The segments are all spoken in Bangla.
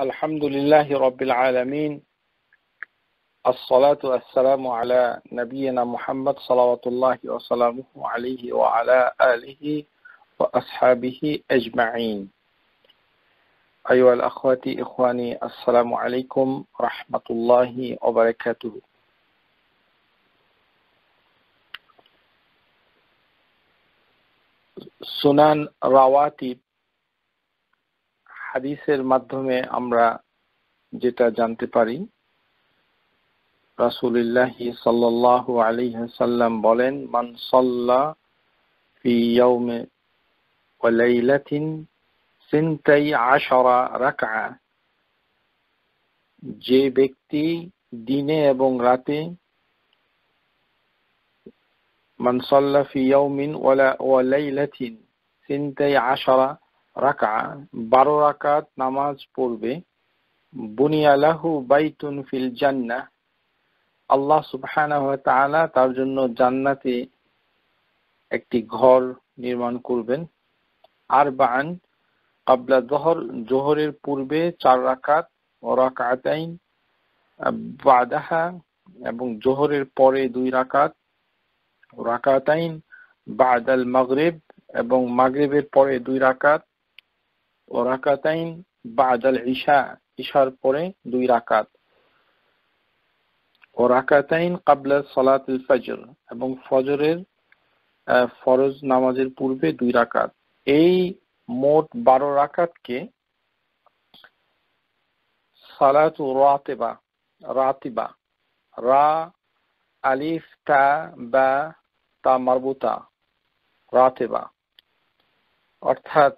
الحمد لله رب العالمين الصلاة والسلام على نبينا محمد صلوات الله وسلامه عليه وعلى آله وأصحابه أجمعين أيها الأخوة إخواني السلام عليكم ورحمة الله وبركاته سنن رواتب হাদিসের মাধ্যমে আমরা যেটা জানতে পারি রাসুলিল্লাহ সাল্লাহ আলিহাসাল্লাম বলেন মান সাল্লা যে ব্যক্তি দিনে এবং রাতে মান সাল্লা ফি ইয়াউমিন ওয়ালা ওয়ালাইলাতিন সিনতাই আশরা রাকা বারো রাকাত নামাজ পড়বে বুনিয়ালাহু বাইতুন ফিল জান্না আল্লাহ সুবাহ তার জন্য জান্নাতে একটি ঘর নির্মাণ করবেন আর বান কাবলা জহর জোহরের পূর্বে চার রাকাত ও রাকাতাইন বাদাহা এবং জোহরের পরে দুই রাকাত রাকাতাইন বাদাল মাগরেব এবং মাগরেবের পরে দুই রাকাত ও রাকাতাইন বাদাল ইশা ইশার পরে দুই রাকাত ও রাকাতাইন কাবলা সলাতুল ফজর এবং ফজরের ফরজ নামাজের পূর্বে দুই রাকাত এই মোট বারো রাকাতকে সালাতু রাতেবা রাতিবা রা আলিফ তা বা তা মারবুতা রাতেবা অর্থাৎ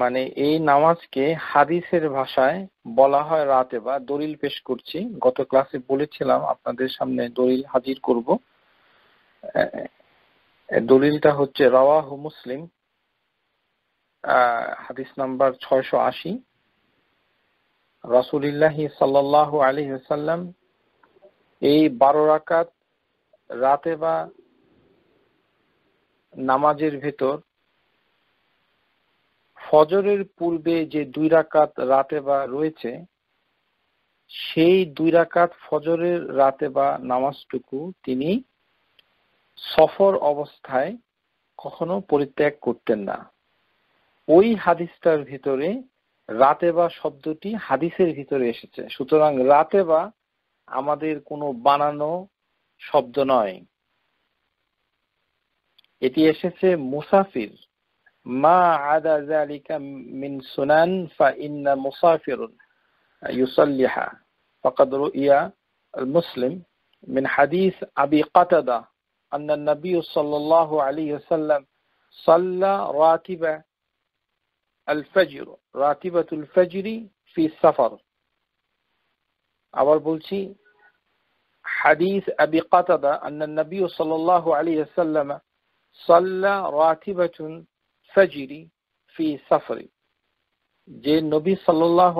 মানে এই নামাজকে হাদিসের ভাষায় বলা হয় রাতে বা দলিল পেশ করছি গত ক্লাসে বলেছিলাম আপনাদের সামনে দলিল হাজির করব দলিলটা হচ্ছে রাওয়াহ মুসলিম হাদিস নাম্বার ছয়শো আশি রাসুলিল্লাহি সাল্লাহ আলী সাল্লাম এই বারো রাকাত রাতে বা নামাজের ভেতর ফজরের পূর্বে যে দুই রাকাত রাতে বা রয়েছে সেই দুই রাকাত ফজরের রাতে বা নামাজটুকু তিনি সফর অবস্থায় কখনো পরিত্যাগ করতেন না ওই হাদিসটার ভিতরে রাতে বা শব্দটি হাদিসের ভিতরে এসেছে সুতরাং রাতে বা আমাদের কোনো বানানো শব্দ নয় এটি এসেছে মুসাফির ما عدا ذلك من سنن فإن مسافر يصلح فقد رؤي المسلم من حديث أبي قتادة أن النبي صلى الله عليه وسلم صلى راتبة الفجر راتبة الفجر في السفر أول বলছি حديث أبي قتادة أن النبي صلى الله عليه وسلم صلى راتبة ফজরি ফি সাফরি যে নবী সাল্লাহ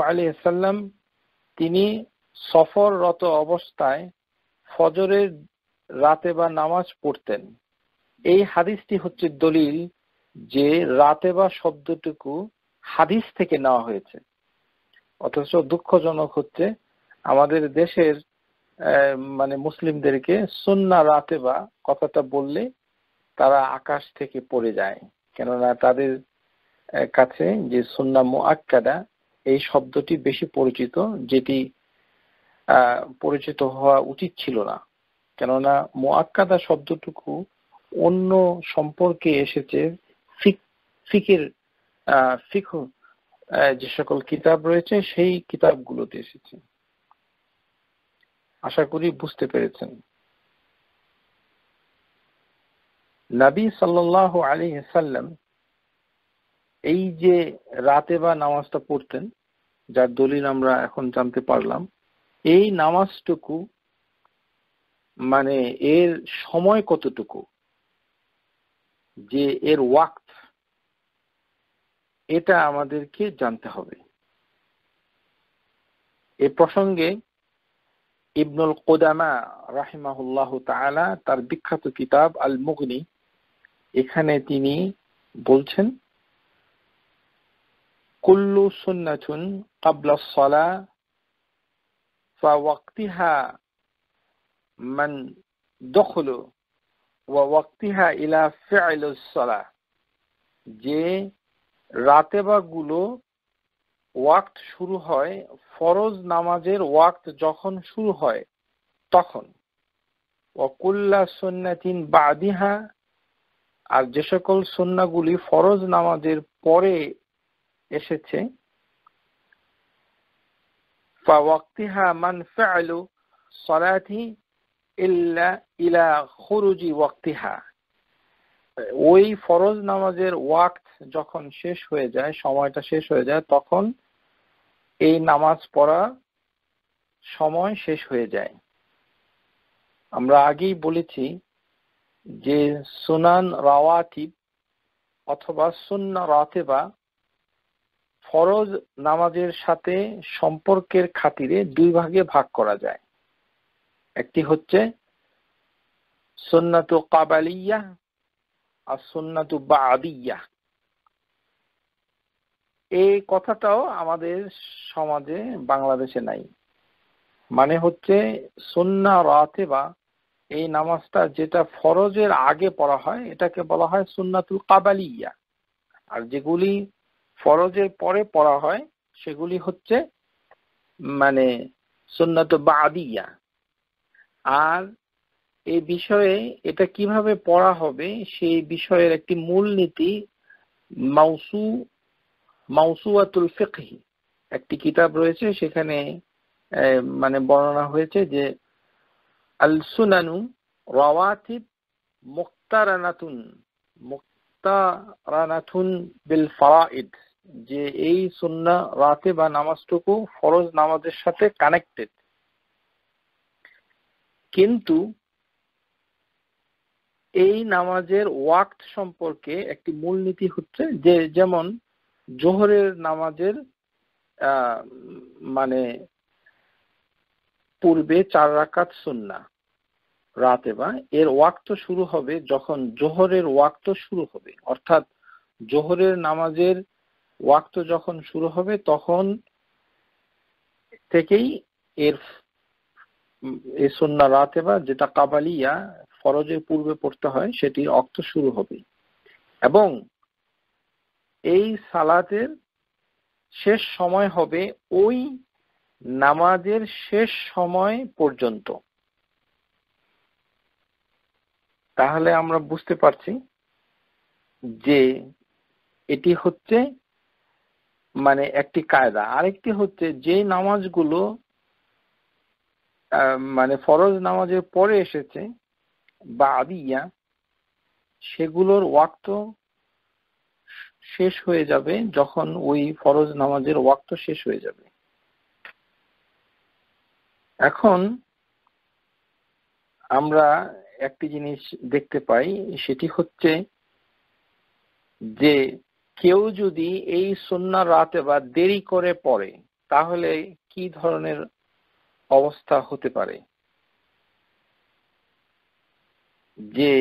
সাল্লাম তিনি সফররত অবস্থায় ফজরের রাতে বা নামাজ পড়তেন এই হাদিসটি হচ্ছে দলিল যে রাতে বা শব্দটুকু হাদিস থেকে নেওয়া হয়েছে অথচ দুঃখজনক হচ্ছে আমাদের দেশের মানে মুসলিমদেরকে সুন্না রাতে বা কথাটা বললে তারা আকাশ থেকে পড়ে যায় কেননা তাদের কাছে যে সুন্না মুআক্কাদা এই শব্দটি বেশি পরিচিত যেটি পরিচিত হওয়া উচিত ছিল না কেননা মোয়াক্কাদা শব্দটুকু অন্য সম্পর্কে এসেছে ফিকের ফিক যে সকল কিতাব রয়েছে সেই কিতাবগুলোতে এসেছে আশা করি বুঝতে পেরেছেন নবী সাল্লাহ আলী সাল্লাম এই যে রাতে বা নামাজটা পড়তেন যার দলিল আমরা এখন জানতে পারলাম এই নামাজটুকু মানে এর সময় কতটুকু যে এর ওয়াক্ত এটা আমাদেরকে জানতে হবে এ প্রসঙ্গে ইবনুল কোদামা রাহিমাহুল্লাহ তালা তার বিখ্যাত কিতাব আল মুগনি এখানে তিনি বলছেন কুল্লু সুন্নাতুন কাবলা সলা মান ওয়াক্তিহা ইলা সলা যে রাতে বা গুলো ওয়াক্ত শুরু হয় ফরজ নামাজের ওয়াক্ত যখন শুরু হয় তখন ওয়াকুল্লা সন্ন্যাতিন বাদিহা আর যে সকল সুন্নাগুলি ফরজ নামাজের পরে এসেছে فوقتها ওই ফরজ নামাজের ওয়াক্ত যখন শেষ হয়ে যায় সময়টা শেষ হয়ে যায় তখন এই নামাজ পড়া সময় শেষ হয়ে যায় আমরা আগেই বলেছি যে সুনান রাওয়াতিব অথবা সুন্না রাতেবা ফরজ নামাজের সাথে সম্পর্কের খাতিরে দুই ভাগে ভাগ করা যায় একটি হচ্ছে সুন্নাতু কাবালিয়া আর সুন্নাতু বা এই কথাটাও আমাদের সমাজে বাংলাদেশে নাই মানে হচ্ছে সুন্না রাতেবা এই নামাজটা যেটা ফরজের আগে পড়া হয় এটাকে বলা হয় সুন্নাতুল কাবালিয়া আর যেগুলি ফরজের পরে পড়া হয় সেগুলি হচ্ছে মানে সুন্নাত বাদিয়া আর এই বিষয়ে এটা কিভাবে পড়া হবে সেই বিষয়ের একটি মূলনীতি মাউসু মাউসুয়াতুল ফিকহি একটি কিতাব রয়েছে সেখানে মানে বর্ণনা হয়েছে যে আল সুনানু রওয়াতিব মুক্তারানাতুন মুক্তারানাতুন বিল ফারাইদ যে এই সুন্না রাতে বা নামাজটুকু ফরজ নামাজের সাথে কানেক্টেড কিন্তু এই নামাজের ওয়াক্ত সম্পর্কে একটি মূলনীতি হচ্ছে যে যেমন জোহরের নামাজের মানে পূর্বে চার রাকাত সুন্না রাতে বা এর ওয়াক্ত শুরু হবে যখন জোহরের ওয়াক্ত শুরু হবে অর্থাৎ জোহরের নামাজের ওয়াক্ত যখন শুরু হবে তখন থেকেই এর এ সন্না রাতে বা যেটা কাবালিয়া ফরজের পূর্বে পড়তে হয় সেটির অক্ত শুরু হবে এবং এই সালাতের শেষ সময় হবে ওই নামাজের শেষ সময় পর্যন্ত তাহলে আমরা বুঝতে পারছি যে এটি হচ্ছে মানে একটি কায়দা আরেকটি হচ্ছে যে নামাজগুলো মানে ফরজ নামাজের পরে এসেছে বা আদিয়া সেগুলোর ওয়াক্ত শেষ হয়ে যাবে যখন ওই ফরজ নামাজের ওয়াক্ত শেষ হয়ে যাবে এখন আমরা একটি জিনিস দেখতে পাই সেটি হচ্ছে যে কেউ যদি এই সন্না রাতে বা দেরি করে পড়ে তাহলে কি ধরনের অবস্থা হতে পারে যে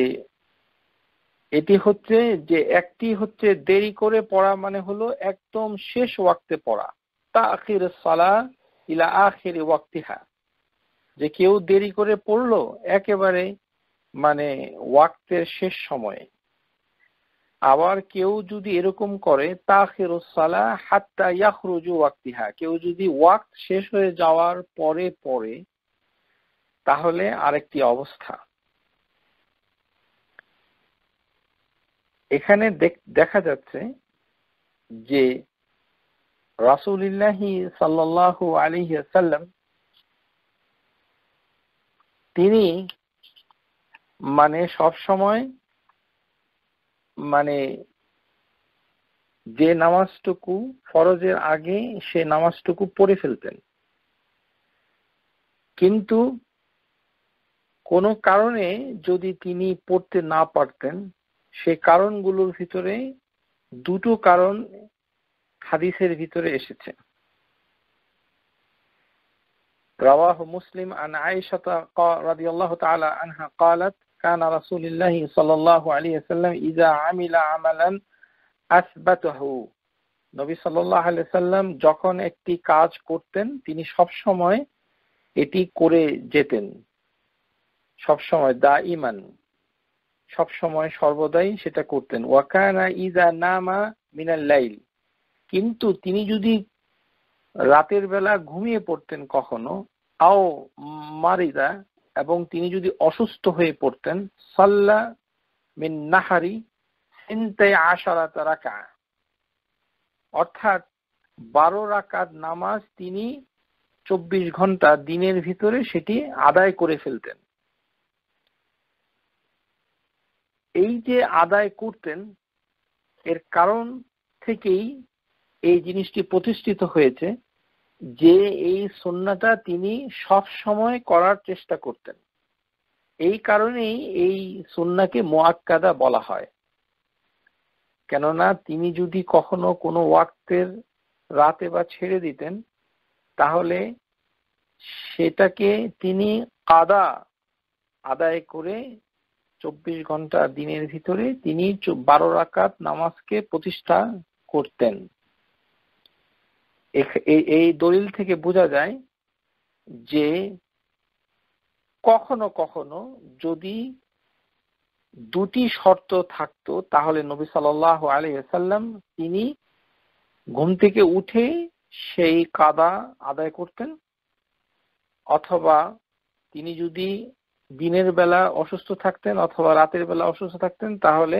এটি হচ্ছে যে একটি হচ্ছে দেরি করে পড়া মানে হলো একদম শেষ ওয়াক্তে পড়া তা আখির সালা ইলা আখির ওয়াক্তিহা যে কেউ দেরি করে পড়লো একেবারে মানে ওয়াক্তের শেষ সময়ে আবার কেউ যদি এরকম করে ওয়াক্তিহা কেউ যদি ওয়াক্ত শেষ হয়ে যাওয়ার পরে পরে তাহলে আরেকটি অবস্থা এখানে দেখা যাচ্ছে যে রাসুলিল্লাহি সাল্লাহ আলিহাল্লাম তিনি মানে সব সময় মানে যে নামাজটুকু ফরজের আগে সে নামাজটুকু পড়ে ফেলতেন কিন্তু কোনো কারণে যদি তিনি পড়তে না পারতেন সে কারণগুলোর ভিতরে দুটো কারণ হাদিসের ভিতরে এসেছে رواه مسلم عن عائشة رضي الله تعالى عنها قالت كان رسول الله صلى الله عليه وسلم إذا عمل عملا أثبته নবী সাল্লাহ সাল্লাম যখন একটি কাজ করতেন তিনি সব সময় এটি করে যেতেন সব সময় দা ইমান সব সময় সর্বদাই সেটা করতেন ওয়াকানা ইজা নামা মিনাল লাইল কিন্তু তিনি যদি রাতের বেলা ঘুমিয়ে পড়তেন কখনো আও মারিদা এবং তিনি যদি অসুস্থ হয়ে পড়তেন সাল্লা মিন নাহারি আশারাত রাকা অর্থাৎ বারো রাকাত নামাজ তিনি চব্বিশ ঘন্টা দিনের ভিতরে সেটি আদায় করে ফেলতেন এই যে আদায় করতেন এর কারণ থেকেই এই জিনিসটি প্রতিষ্ঠিত হয়েছে যে এই সন্নাটা তিনি সব সময় করার চেষ্টা করতেন এই কারণেই এই সন্নাকে মোয়াক্কাদা বলা হয় কেননা তিনি যদি কখনো কোনো ওয়াক্তের রাতে বা ছেড়ে দিতেন তাহলে সেটাকে তিনি আদা আদায় করে চব্বিশ ঘন্টা দিনের ভিতরে তিনি বারো রাকাত নামাজকে প্রতিষ্ঠা করতেন এই দলিল থেকে বোঝা যায় যে কখনো কখনো যদি দুটি শর্ত থাকতো তাহলে নবী সাল আলহ্লাম তিনি ঘুম থেকে উঠে সেই কাদা আদায় করতেন অথবা তিনি যদি দিনের বেলা অসুস্থ থাকতেন অথবা রাতের বেলা অসুস্থ থাকতেন তাহলে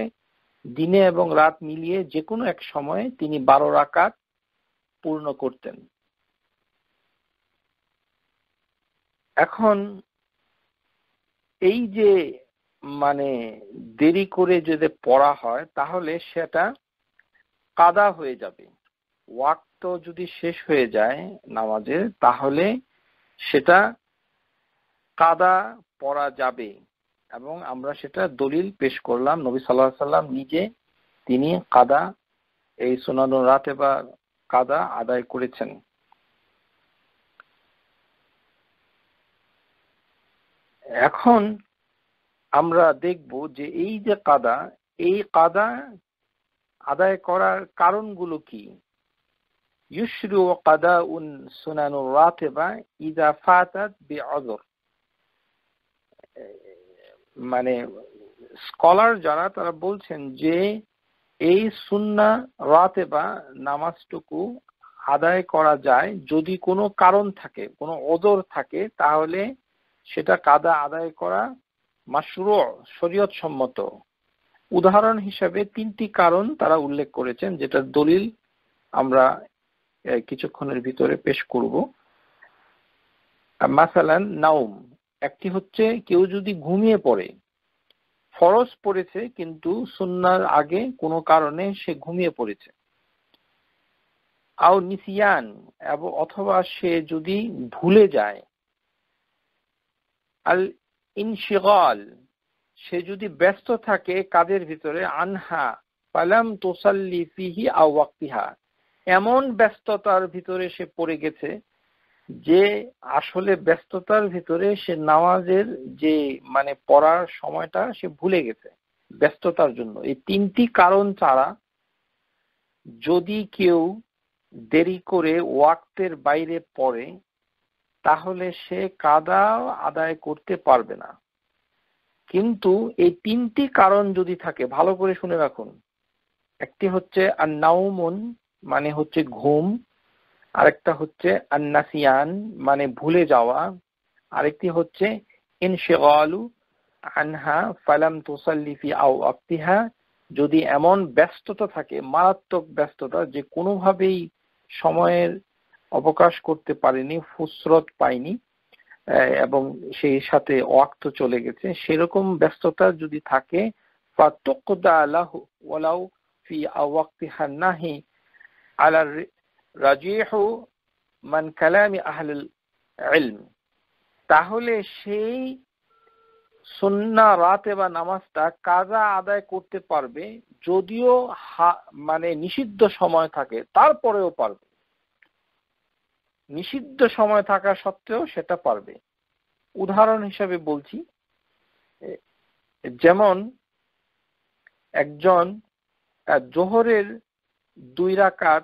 দিনে এবং রাত মিলিয়ে যে কোনো এক সময়ে তিনি বারো রাকাত পূর্ণ করতেন এখন এই যে মানে দেরি করে যদি পড়া হয় তাহলে সেটা কাদা হয়ে যাবে ওয়াক্ত যদি শেষ হয়ে যায় নামাজের তাহলে সেটা কাদা পড়া যাবে এবং আমরা সেটা দলিল পেশ করলাম নবী সাল্লাহ সাল্লাম নিজে তিনি কাদা এই সোনানো রাতে বা কাদা আদায় করেছেন এখন আমরা দেখব যে এই যে কাদা এই কাদা আদায় করার কারণগুলো কি ইউশরু ও কাদা উন রাতে বা ইদা ফাতাত বে অজর মানে স্কলার যারা তারা বলছেন যে এই সুন্না বা নামাজটুকু আদায় করা যায় যদি কোনো কারণ থাকে কোনো ওদর থাকে তাহলে সেটা কাদা আদায় করা মাসরু শরীয়ত সম্মত উদাহরণ হিসাবে তিনটি কারণ তারা উল্লেখ করেছেন যেটা দলিল আমরা কিছুক্ষণের ভিতরে পেশ করব মাসালান নাউম একটি হচ্ছে কেউ যদি ঘুমিয়ে পড়ে ফরজ পড়েছে কিন্তু সুন্নার আগে কোনো কারণে সে ঘুমিয়ে পড়েছে আও নিসিয়ান এবং অথবা সে যদি ভুলে যায় আল ইনশিগল সে যদি ব্যস্ত থাকে কাদের ভিতরে আনহা পালাম তোসাল্লি ফিহি আওয়াক্তিহা এমন ব্যস্ততার ভিতরে সে পড়ে গেছে যে আসলে ব্যস্ততার ভিতরে সে নামাজের যে মানে পড়ার সময়টা সে ভুলে গেছে ব্যস্ততার জন্য এই তিনটি কারণ ছাড়া যদি কেউ দেরি করে ওয়াক্তের বাইরে পড়ে তাহলে সে কাদা আদায় করতে পারবে না কিন্তু এই তিনটি কারণ যদি থাকে ভালো করে শুনে রাখুন একটি হচ্ছে আর নাও মন মানে হচ্ছে ঘুম আরেকটা হচ্ছে আন্নাসিয়ান মানে ভুলে যাওয়া আরেকটি হচ্ছে ইনশেগলু আনহা ফালাম তোসাল্লিফি আও আক্তিহা যদি এমন ব্যস্ততা থাকে মারাত্মক ব্যস্ততা যে কোনোভাবেই সময়ের অবকাশ করতে পারেনি ফুসরত পায়নি এবং সেই সাথে অক্ত চলে গেছে সেরকম ব্যস্ততা যদি থাকে ফাতুকদা আলাহ ওয়ালাউ ফি আওয়াক্তিহা নাহি আলার রাজিহু মান কালামি আহলুল ইলম তাহলে সেই সন্না রাতে বা নামাজটা কাজা আদায় করতে পারবে যদিও মানে নিষিদ্ধ সময় থাকে তারপরেও পারবে নিষিদ্ধ সময় থাকা সত্ত্বেও সেটা পারবে উদাহরণ হিসাবে বলছি যেমন একজন জোহরের দুই রাকাত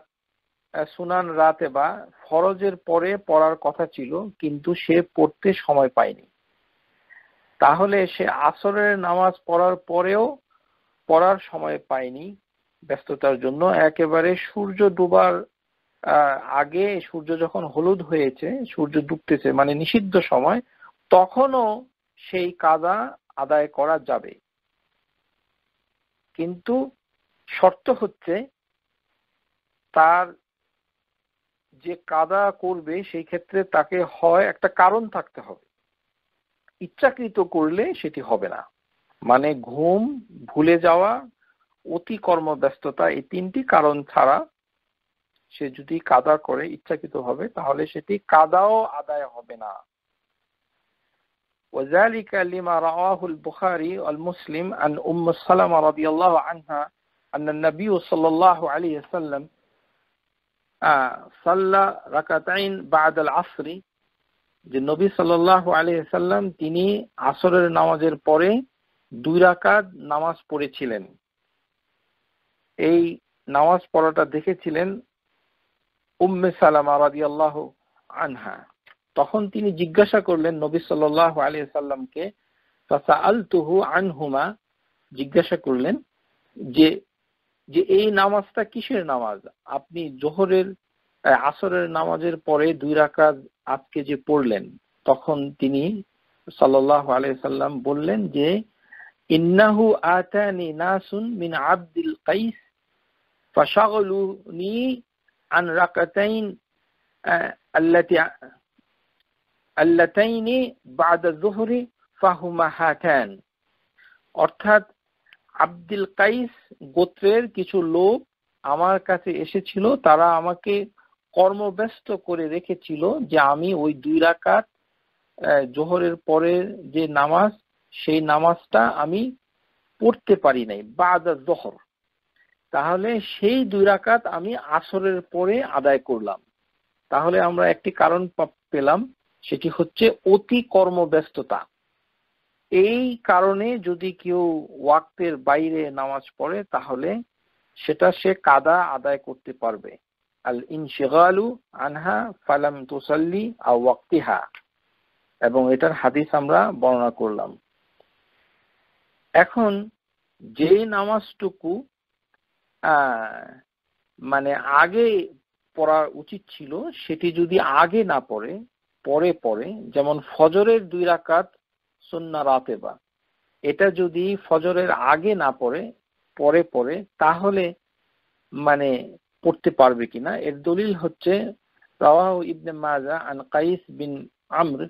সুনান রাতে বা ফরজের পরে পড়ার কথা ছিল কিন্তু সে পড়তে সময় পায়নি তাহলে সে আসরের নামাজ পড়ার পরেও পড়ার সময় পায়নি ব্যস্ততার জন্য একেবারে সূর্য ডুবার আগে সূর্য যখন হলুদ হয়েছে সূর্য ডুবতেছে মানে নিষিদ্ধ সময় তখনও সেই কাদা আদায় করা যাবে কিন্তু শর্ত হচ্ছে তার যে কাদা করবে সেই ক্ষেত্রে তাকে হয় একটা কারণ থাকতে হবে ইচ্ছাকৃত করলে সেটি হবে না মানে ঘুম ভুলে যাওয়া অতি কর্মব্যস্ততা এই তিনটি কারণ ছাড়া সে যদি কাদা করে ইচ্ছাকৃত হবে তাহলে সেটি কাদাও আদায় হবে না وذلك لما رواه البخاري المسلم عن أم السلمة رضي الله عنها أن النبي صلى الله عليه وسلم সাল্লা রাকাতাইন আসরি যে নবী সাল্লাহ আলিয়াল্লাম তিনি আসরের নামাজের পরে দুই রাকাত নামাজ পড়েছিলেন এই নামাজ পড়াটা দেখেছিলেন উম্মে সালামা রাদি আল্লাহ আনহা তখন তিনি জিজ্ঞাসা করলেন নবী সাল্লাহ আলী সাল্লামকে আল তুহু আনহুমা জিজ্ঞাসা করলেন যে যে এই নামাজটা কিসের নামাজ আপনি জোহরের আসরের নামাজের পরে দুই রাকাত আজকে যে পড়লেন তখন তিনি সাল্লাহ আলাইসাল্লাম বললেন যে ইন্নাহু আতানি নাসুন মিন আব্দুল কাইস আন রাকাতাইন আল্লাতি আল্লাতাইনি যুহরি ফাহুমা হাতান অর্থাৎ আব্দুল কাইস গোত্রের কিছু লোক আমার কাছে এসেছিল তারা আমাকে কর্মব্যস্ত করে রেখেছিল যে আমি ওই দুই রাকাত জোহরের পরের যে নামাজ সেই নামাজটা আমি পড়তে পারি নাই বাদা জহর তাহলে সেই দুই রাকাত আমি আসরের পরে আদায় করলাম তাহলে আমরা একটি কারণ পেলাম সেটি হচ্ছে অতি কর্মব্যস্ততা এই কারণে যদি কেউ ওয়াক্তের বাইরে নামাজ পড়ে তাহলে সেটা সে কাদা আদায় করতে পারবে আল আনহা ফালাম তোসাল্লি ওয়াক্তিহা এবং এটার হাদিস আমরা বর্ণনা করলাম এখন যে নামাজটুকু মানে আগে পড়া উচিত ছিল সেটি যদি আগে না পড়ে পরে পড়ে যেমন ফজরের দুই রাকাত সুন্না রাতেবা এটা যদি ফজরের আগে না পড়ে পরে পরে তাহলে মানে পড়তে পারবে কিনা এর দলিল হচ্ছে ইবনে মাজা আন কাইস বিন আমর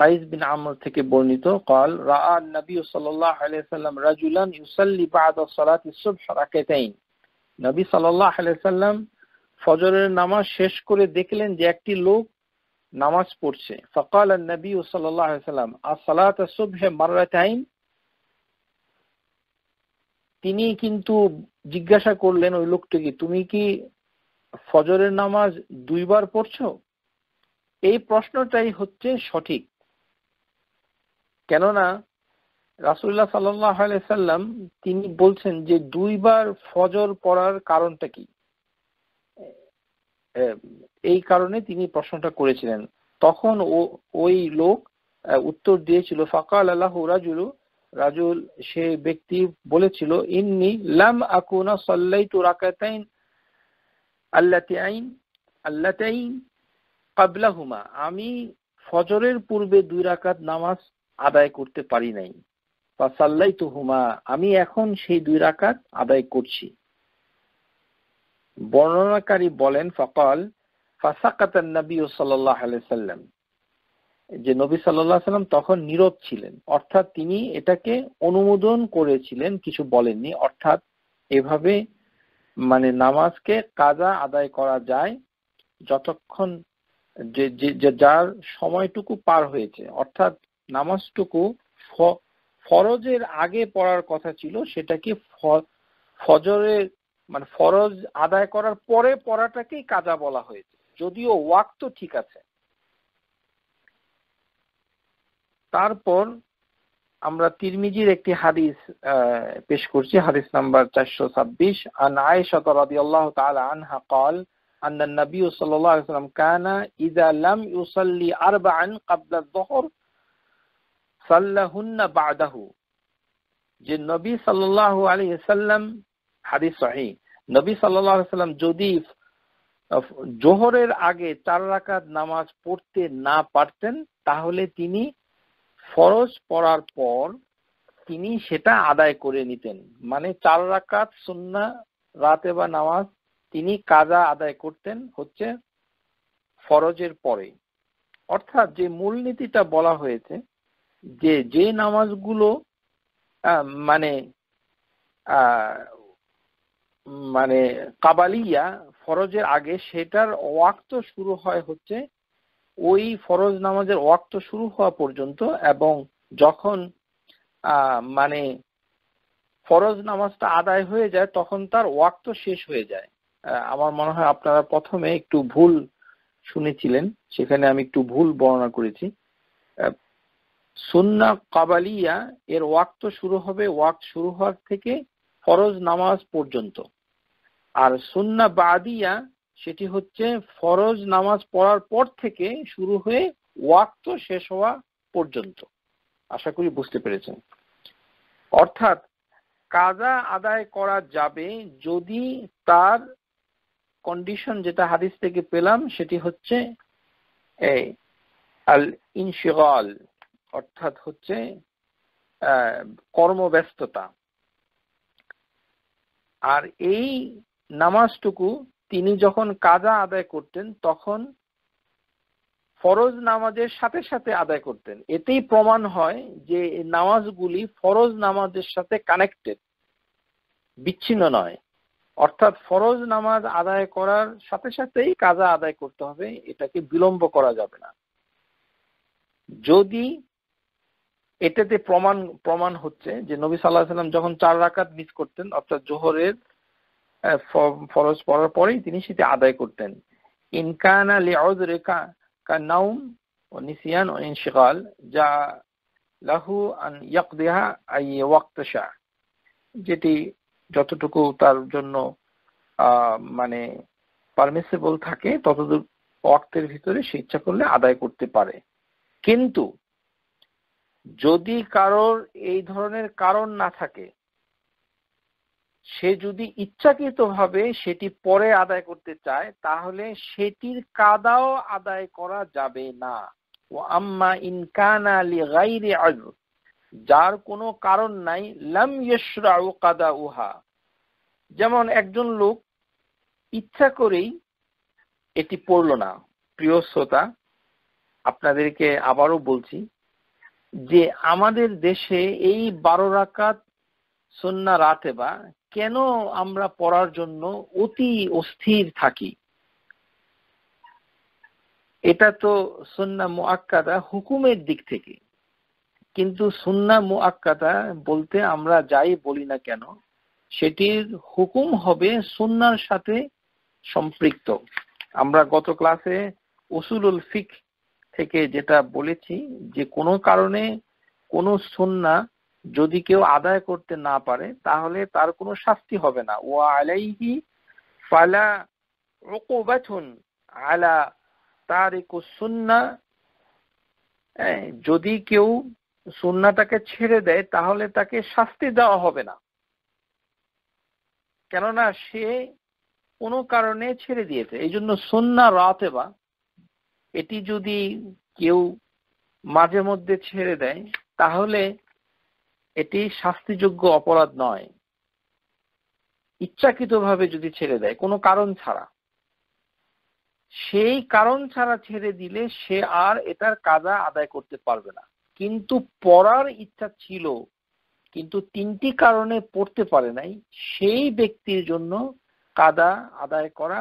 কাইস বিন আমর থেকে বর্ণিত কল راى নবী صلى الله عليه وسلم رجلا يصلي بعد صلاه নবী সাল্লাল্লাহু আলাইহি সাল্লাম ফজরের নামাজ শেষ করে দেখলেন যে একটি লোক নামাজ পড়ছে ফকাল নবী সাল্লাম আসালাত সুবহে মারাতাইন তিনি কিন্তু জিজ্ঞাসা করলেন ওই লোকটিকে তুমি কি ফজরের নামাজ দুইবার পড়ছ এই প্রশ্নটাই হচ্ছে সঠিক কেননা রাসুল্লাহ সাল্লাম তিনি বলছেন যে দুইবার ফজর পড়ার কারণটা কি এই কারণে তিনি প্রশ্নটা করেছিলেন তখন ও ওই লোক উত্তর দিয়েছিল ফাকাল আল্লাহ রাজুলু রাজুল সে ব্যক্তি বলেছিল ইন্নি লাম আকুনা সাল্লাই তো রাকাতাইন আল্লাতাইন আল্লাতাইন কাবলাহুমা আমি ফজরের পূর্বে দুই রাকাত নামাজ আদায় করতে পারি নাই বা সাল্লাই হুমা আমি এখন সেই দুই রাকাত আদায় করছি বর্ণনাকারী বলেন ফকল ফাসাকাতান নবী সাল্লাহ সাল্লাম যে নবী সাল্লাহ সাল্লাম তখন নীরব ছিলেন অর্থাৎ তিনি এটাকে অনুমোদন করেছিলেন কিছু বলেননি অর্থাৎ এভাবে মানে নামাজকে কাজা আদায় করা যায় যতক্ষণ যে যে যার সময়টুকু পার হয়েছে অর্থাৎ নামাজটুকু ফরজের আগে পড়ার কথা ছিল সেটাকে ফজরের মানে ফরজ আদায় করার পরে পড়াটাকেই কাজা বলা হয়েছে যদিও তো ঠিক আছে তারপর আমরা তিরমিজির একটি হাদিস পেশ করছি হাদিস নাম্বার চারশো ছাব্বিশ আন আয়েশত রাদি আল্লাহ আনহা কল যে নবী সাল্লাল্লাহু আলী সাল্লাম হাদিস সহি নবী সাল্লাম যদি জোহরের আগে চার রাকাত নামাজ পড়তে না পারতেন তাহলে তিনি ফরজ পড়ার পর তিনি সেটা আদায় করে নিতেন মানে চার রাকাত সন্না রাতে বা নামাজ তিনি কাজা আদায় করতেন হচ্ছে ফরজের পরে অর্থাৎ যে মূলনীতিটা বলা হয়েছে যে যে নামাজগুলো মানে মানে কাবালিয়া ফরজের আগে সেটার ওয়াক্ত শুরু হয় হচ্ছে ওই ফরজ নামাজের ওয়াক্ত শুরু হওয়া পর্যন্ত এবং যখন মানে ফরজ নামাজটা আদায় হয়ে যায় তখন তার ওয়াক্ত শেষ হয়ে যায় আমার মনে হয় আপনারা প্রথমে একটু ভুল শুনেছিলেন সেখানে আমি একটু ভুল বর্ণনা করেছি সুন্না কাবালিয়া এর ওয়াক্ত শুরু হবে ওয়াক্ত শুরু হওয়ার থেকে ফরজ নামাজ পর্যন্ত আর সুন্না বাদিয়া সেটি হচ্ছে ফরজ নামাজ পড়ার পর থেকে শুরু হয়ে ওয়াক্ত শেষ হওয়া পর্যন্ত আশা করি বুঝতে পেরেছেন অর্থাৎ কাজা আদায় করা যাবে যদি তার কন্ডিশন যেটা হাদিস থেকে পেলাম সেটি হচ্ছে আল ইনশিগল অর্থাৎ হচ্ছে কর্মব্যস্ততা আর এই নামাজটুকু তিনি যখন কাজা আদায় করতেন তখন ফরজ নামাজের সাথে সাথে আদায় করতেন এতেই প্রমাণ হয় যে নামাজগুলি ফরজ নামাজের সাথে কানেক্টেড বিচ্ছিন্ন নয় অর্থাৎ ফরজ নামাজ আদায় করার সাথে সাথেই কাজা আদায় করতে হবে এটাকে বিলম্ব করা যাবে না যদি এটাতে প্রমাণ প্রমাণ হচ্ছে যে নবী সাল্লাহ সাল্লাম যখন চার রাকাত মিস করতেন অর্থাৎ জোহরের ফরজ পড়ার পরেই তিনি সেটি আদায় করতেন ইনকান লিউজ রেখা নাউম ও নিসিয়ান ও ইনশিকাল যা লাহু আন ইয়াকদিহা আই ওয়াক্তশা যেটি যতটুকু তার জন্য মানে পারমিসেবল থাকে ততদূর অর্থের ভিতরে সে ইচ্ছা করলে আদায় করতে পারে কিন্তু যদি কারোর এই ধরনের কারণ না থাকে সে যদি ইচ্ছাকৃতভাবে সেটি পরে আদায় করতে চায় তাহলে সেটির কাদাও আদায় করা যাবে না ও আম্মা ইনকানা আলী গাইরে যার কোনো কারণ নাই লাম ও কাদা উহা যেমন একজন লোক ইচ্ছা করেই এটি পড়ল না প্রিয় শ্রোতা আপনাদেরকে আবারও বলছি যে আমাদের দেশে এই বারো রাকাত সন্না রাতে বা কেন আমরা পড়ার জন্য অতি অস্থির থাকি এটা তো সন্না মুআক্কাদা হুকুমের দিক থেকে কিন্তু সুন্না মুআক্কাদা বলতে আমরা যাই বলি না কেন সেটির হুকুম হবে সুন্নার সাথে সম্পৃক্ত আমরা গত ক্লাসে উসুলুল ফিক থেকে যেটা বলেছি যে কোনো কারণে কোনো সন্না যদি কেউ আদায় করতে না পারে তাহলে তার কোনো শাস্তি হবে না ও আলাইহি ফালা ওকুবাথুন আলা তার সন্না হ্যাঁ, যদি কেউ সন্নাটাকে ছেড়ে দেয় তাহলে তাকে শাস্তি দেওয়া হবে না কেননা সে কোনো কারণে ছেড়ে দিয়েছে এই জন্য রাতে বা এটি যদি কেউ মাঝে মধ্যে ছেড়ে দেয় তাহলে এটি শাস্তিযোগ্য অপরাধ নয় ইচ্ছাকৃতভাবে যদি ছেড়ে দেয় কোনো কারণ ছাড়া সেই কারণ ছাড়া ছেড়ে দিলে সে আর এটার কাজা আদায় করতে পারবে না কিন্তু পড়ার ইচ্ছা ছিল কিন্তু তিনটি কারণে পড়তে পারে নাই সেই ব্যক্তির জন্য কাদা আদায় করা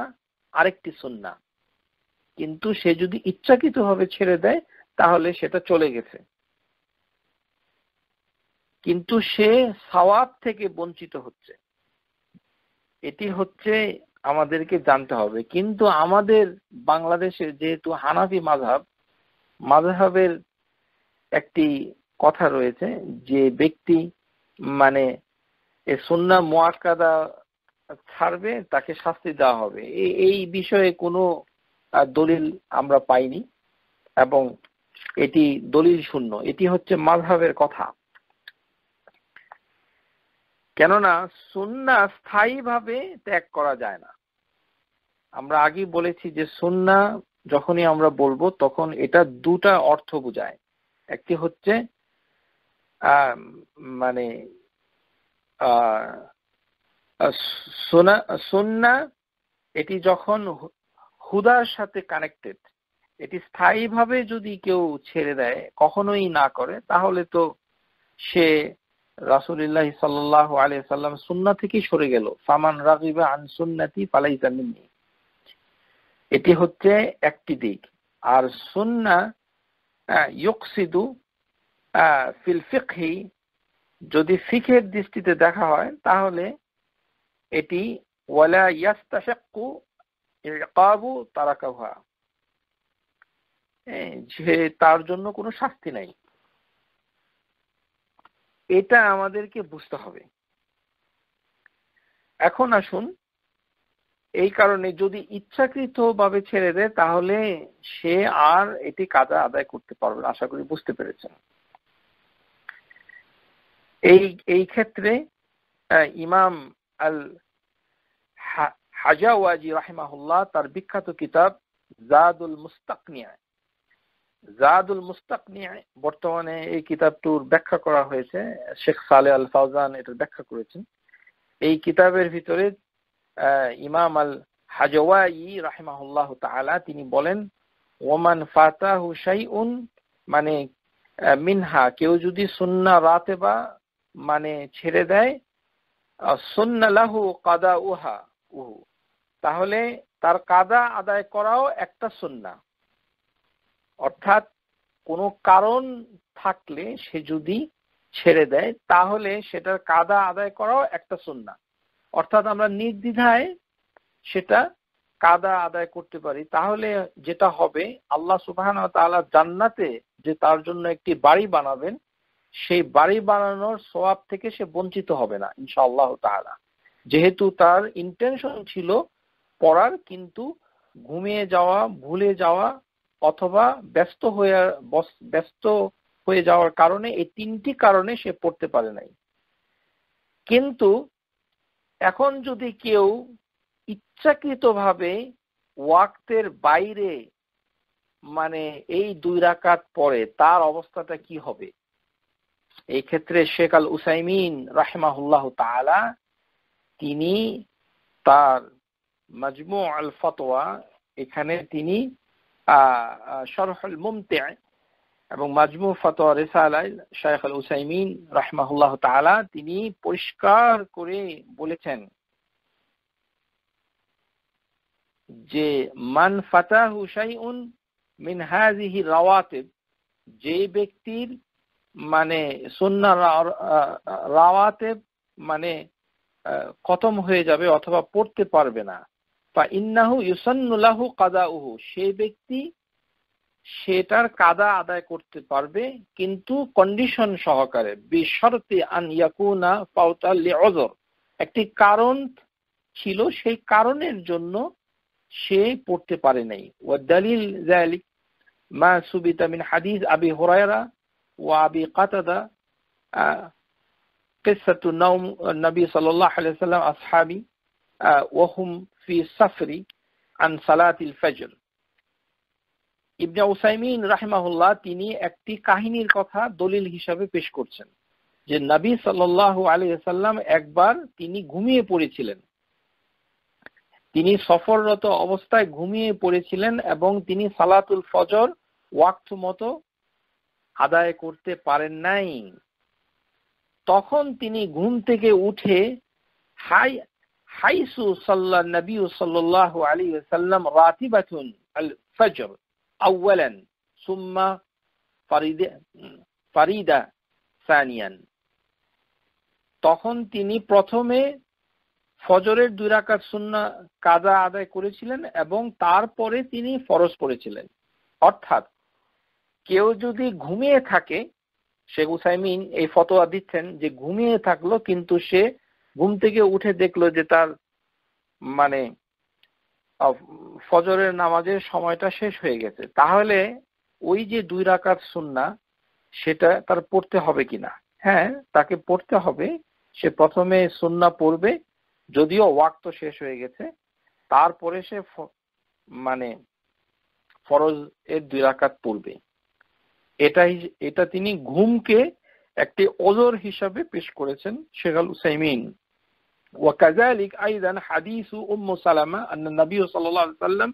আরেকটি সন্না কিন্তু সে যদি ভাবে ছেড়ে দেয় তাহলে সেটা চলে গেছে কিন্তু সে সাওয়াব থেকে বঞ্চিত হচ্ছে এটি হচ্ছে আমাদেরকে জানতে হবে কিন্তু আমাদের বাংলাদেশে যেহেতু হানাফি মাধাব মাঝহাবের একটি কথা রয়েছে যে ব্যক্তি মানে এ সুন্না মোয়াক্কাদা ছাড়বে তাকে শাস্তি দেওয়া হবে এই বিষয়ে কোনো দলিল আমরা পাইনি এবং এটি দলিল শূন্য এটি হচ্ছে মাঝহাবের কথা কেননা সুন্না স্থায়ীভাবে ত্যাগ করা যায় না আমরা আগেই বলেছি যে সুন্না যখনই আমরা বলবো তখন এটা দুটা অর্থ বোঝায় একটি হচ্ছে মানে সোনা সুন্না এটি যখন ক্ষুধার সাথে কানেক্টেড এটি স্থায়ীভাবে যদি কেউ ছেড়ে দেয় কখনোই না করে তাহলে তো সে রাসুলিল্লাহ সাল্লাহ আলিয়া সাল্লাম সুন্না থেকে সরে গেল ফামান রাগিবা আন সুন্নাতি পালাই জামিননি এটি হচ্ছে একটি দিক আর সুন্না ইয়কসিদু ফিল ফিকহি যদি ফিকের দৃষ্টিতে দেখা হয় তাহলে এটি ওয়ালা ইয়াস্তাশাক্কু ইকাবু তারাকাভা যে তার জন্য কোনো শাস্তি নাই এটা আমাদেরকে বুঝতে হবে এখন আসুন এই কারণে যদি ইচ্ছাকৃত ভাবে ছেড়ে দেয় তাহলে সে আর এটি কাজা আদায় করতে পারবে না আশা করি বুঝতে পেরেছেন এই এই ক্ষেত্রে ইমাম আল হাজাওয়াজি রাহিমাহুল্লাহ তার বিখ্যাত কিতাব জাদুল মুস্তাকনিয়ায় জাদুল মুস্তাকনিয়ায় বর্তমানে এই কিতাবটির ব্যাখ্যা করা হয়েছে শেখ সালে আল ফাউজান এটার ব্যাখ্যা করেছেন এই কিতাবের ভিতরে ইমাম আল হাজওয়াই রাহিমাহুল্লাহ তালা তিনি বলেন ওমান ফাতাহু উন মানে মিনহা কেউ যদি সুন্না রাতে বা মানে ছেড়ে দেয় সুন্না লাহু কাদা উহা উহু তাহলে তার কাদা আদায় করাও একটা সন্না অর্থাৎ কোনো কারণ থাকলে সে যদি ছেড়ে দেয় তাহলে সেটার কাদা আদায় করাও একটা সন্না অর্থাৎ আমরা নির্দ্বিধায় সেটা কাদা আদায় করতে পারি তাহলে যেটা হবে আল্লাহ সুবাহান তাআলা জান্নাতে যে তার জন্য একটি বাড়ি বানাবেন সেই বাড়ি বানানোর সোয়াব থেকে সে বঞ্চিত হবে না ইনশাআল্লাহ তাহারা যেহেতু তার ইন্টেনশন ছিল পড়ার কিন্তু ঘুমিয়ে যাওয়া ভুলে যাওয়া অথবা ব্যস্ত হয়ে ব্যস্ত হয়ে যাওয়ার কারণে এই তিনটি কারণে সে পড়তে পারে নাই কিন্তু এখন যদি কেউ ইচ্ছাকৃতভাবে ওয়াক্তের বাইরে মানে এই দুই রাকাত পরে তার অবস্থাটা কি হবে এই ক্ষেত্রে শেখ আল উসাইমিন রাহেমাহুল্লাহ তিনি তার মাজমু আল ফতোয়া এখানে তিনি এবং মাজমু ফতোয়া রেসালায় শাইখ আল উসাইমিন রাহমাহুল্লাহ তালা তিনি পরিষ্কার করে বলেছেন যে মান ফাতা হুসাইউন মিন হাজিহি রাওয়াতিব যে ব্যক্তির মানে সন্না রাওয়াতে মানে খতম হয়ে যাবে অথবা পড়তে পারবে না ব্যক্তি সেটার কাদা আদায় করতে পারবে কিন্তু কন্ডিশন সহকারে একটি কারণ ছিল সেই কারণের জন্য সে পড়তে পারে নাই ওয়া দলিল জালিক মা সুবিতা মিন হাদিস আবি হুরায়রা ও আবি কাতাদা قصة نوم النبي وهم في السفر عن সালাত الفجر ইবনে উসাইমিন রাহিমাহুল্লাহ তিনি একটি কাহিনীর কথা দলিল হিসাবে পেশ করছেন যে নবী সাল্লাল্লাহু আলাইহি সাল্লাম একবার তিনি ঘুমিয়ে পড়েছিলেন তিনি সফররত অবস্থায় ঘুমিয়ে পড়েছিলেন এবং তিনি সালাতুল ফজর ওয়াক্ত মতো আদায় করতে পারেন নাই তখন তিনি ঘুম থেকে উঠে হাই হাইসু তখন তিনি প্রথমে ফজরের দুই রাকাত সুন্না কাজা আদায় করেছিলেন এবং তারপরে তিনি ফরজ করেছিলেন অর্থাৎ কেউ যদি ঘুমিয়ে থাকে শেখ উসাইমিন এই ফতোয়া দিচ্ছেন যে ঘুমিয়ে থাকলো কিন্তু সে ঘুম থেকে উঠে দেখলো যে তার মানে ফজরের নামাজের সময়টা শেষ হয়ে গেছে তাহলে ওই যে দুই রাকাত সুন্না সেটা তার পড়তে হবে কিনা হ্যাঁ তাকে পড়তে হবে সে প্রথমে সুন্না পড়বে যদিও ওয়াক্ত শেষ হয়ে গেছে তারপরে সে মানে ফরজ এর দুই রাকাত পড়বে এটা এটা তিনি ঘুমকে একটি ওজোর হিসাবে পেশ করেছেন শেখাল হুসাইমিন وكذلك أيضا حديث أم سلمة أن النبي صلى الله عليه وسلم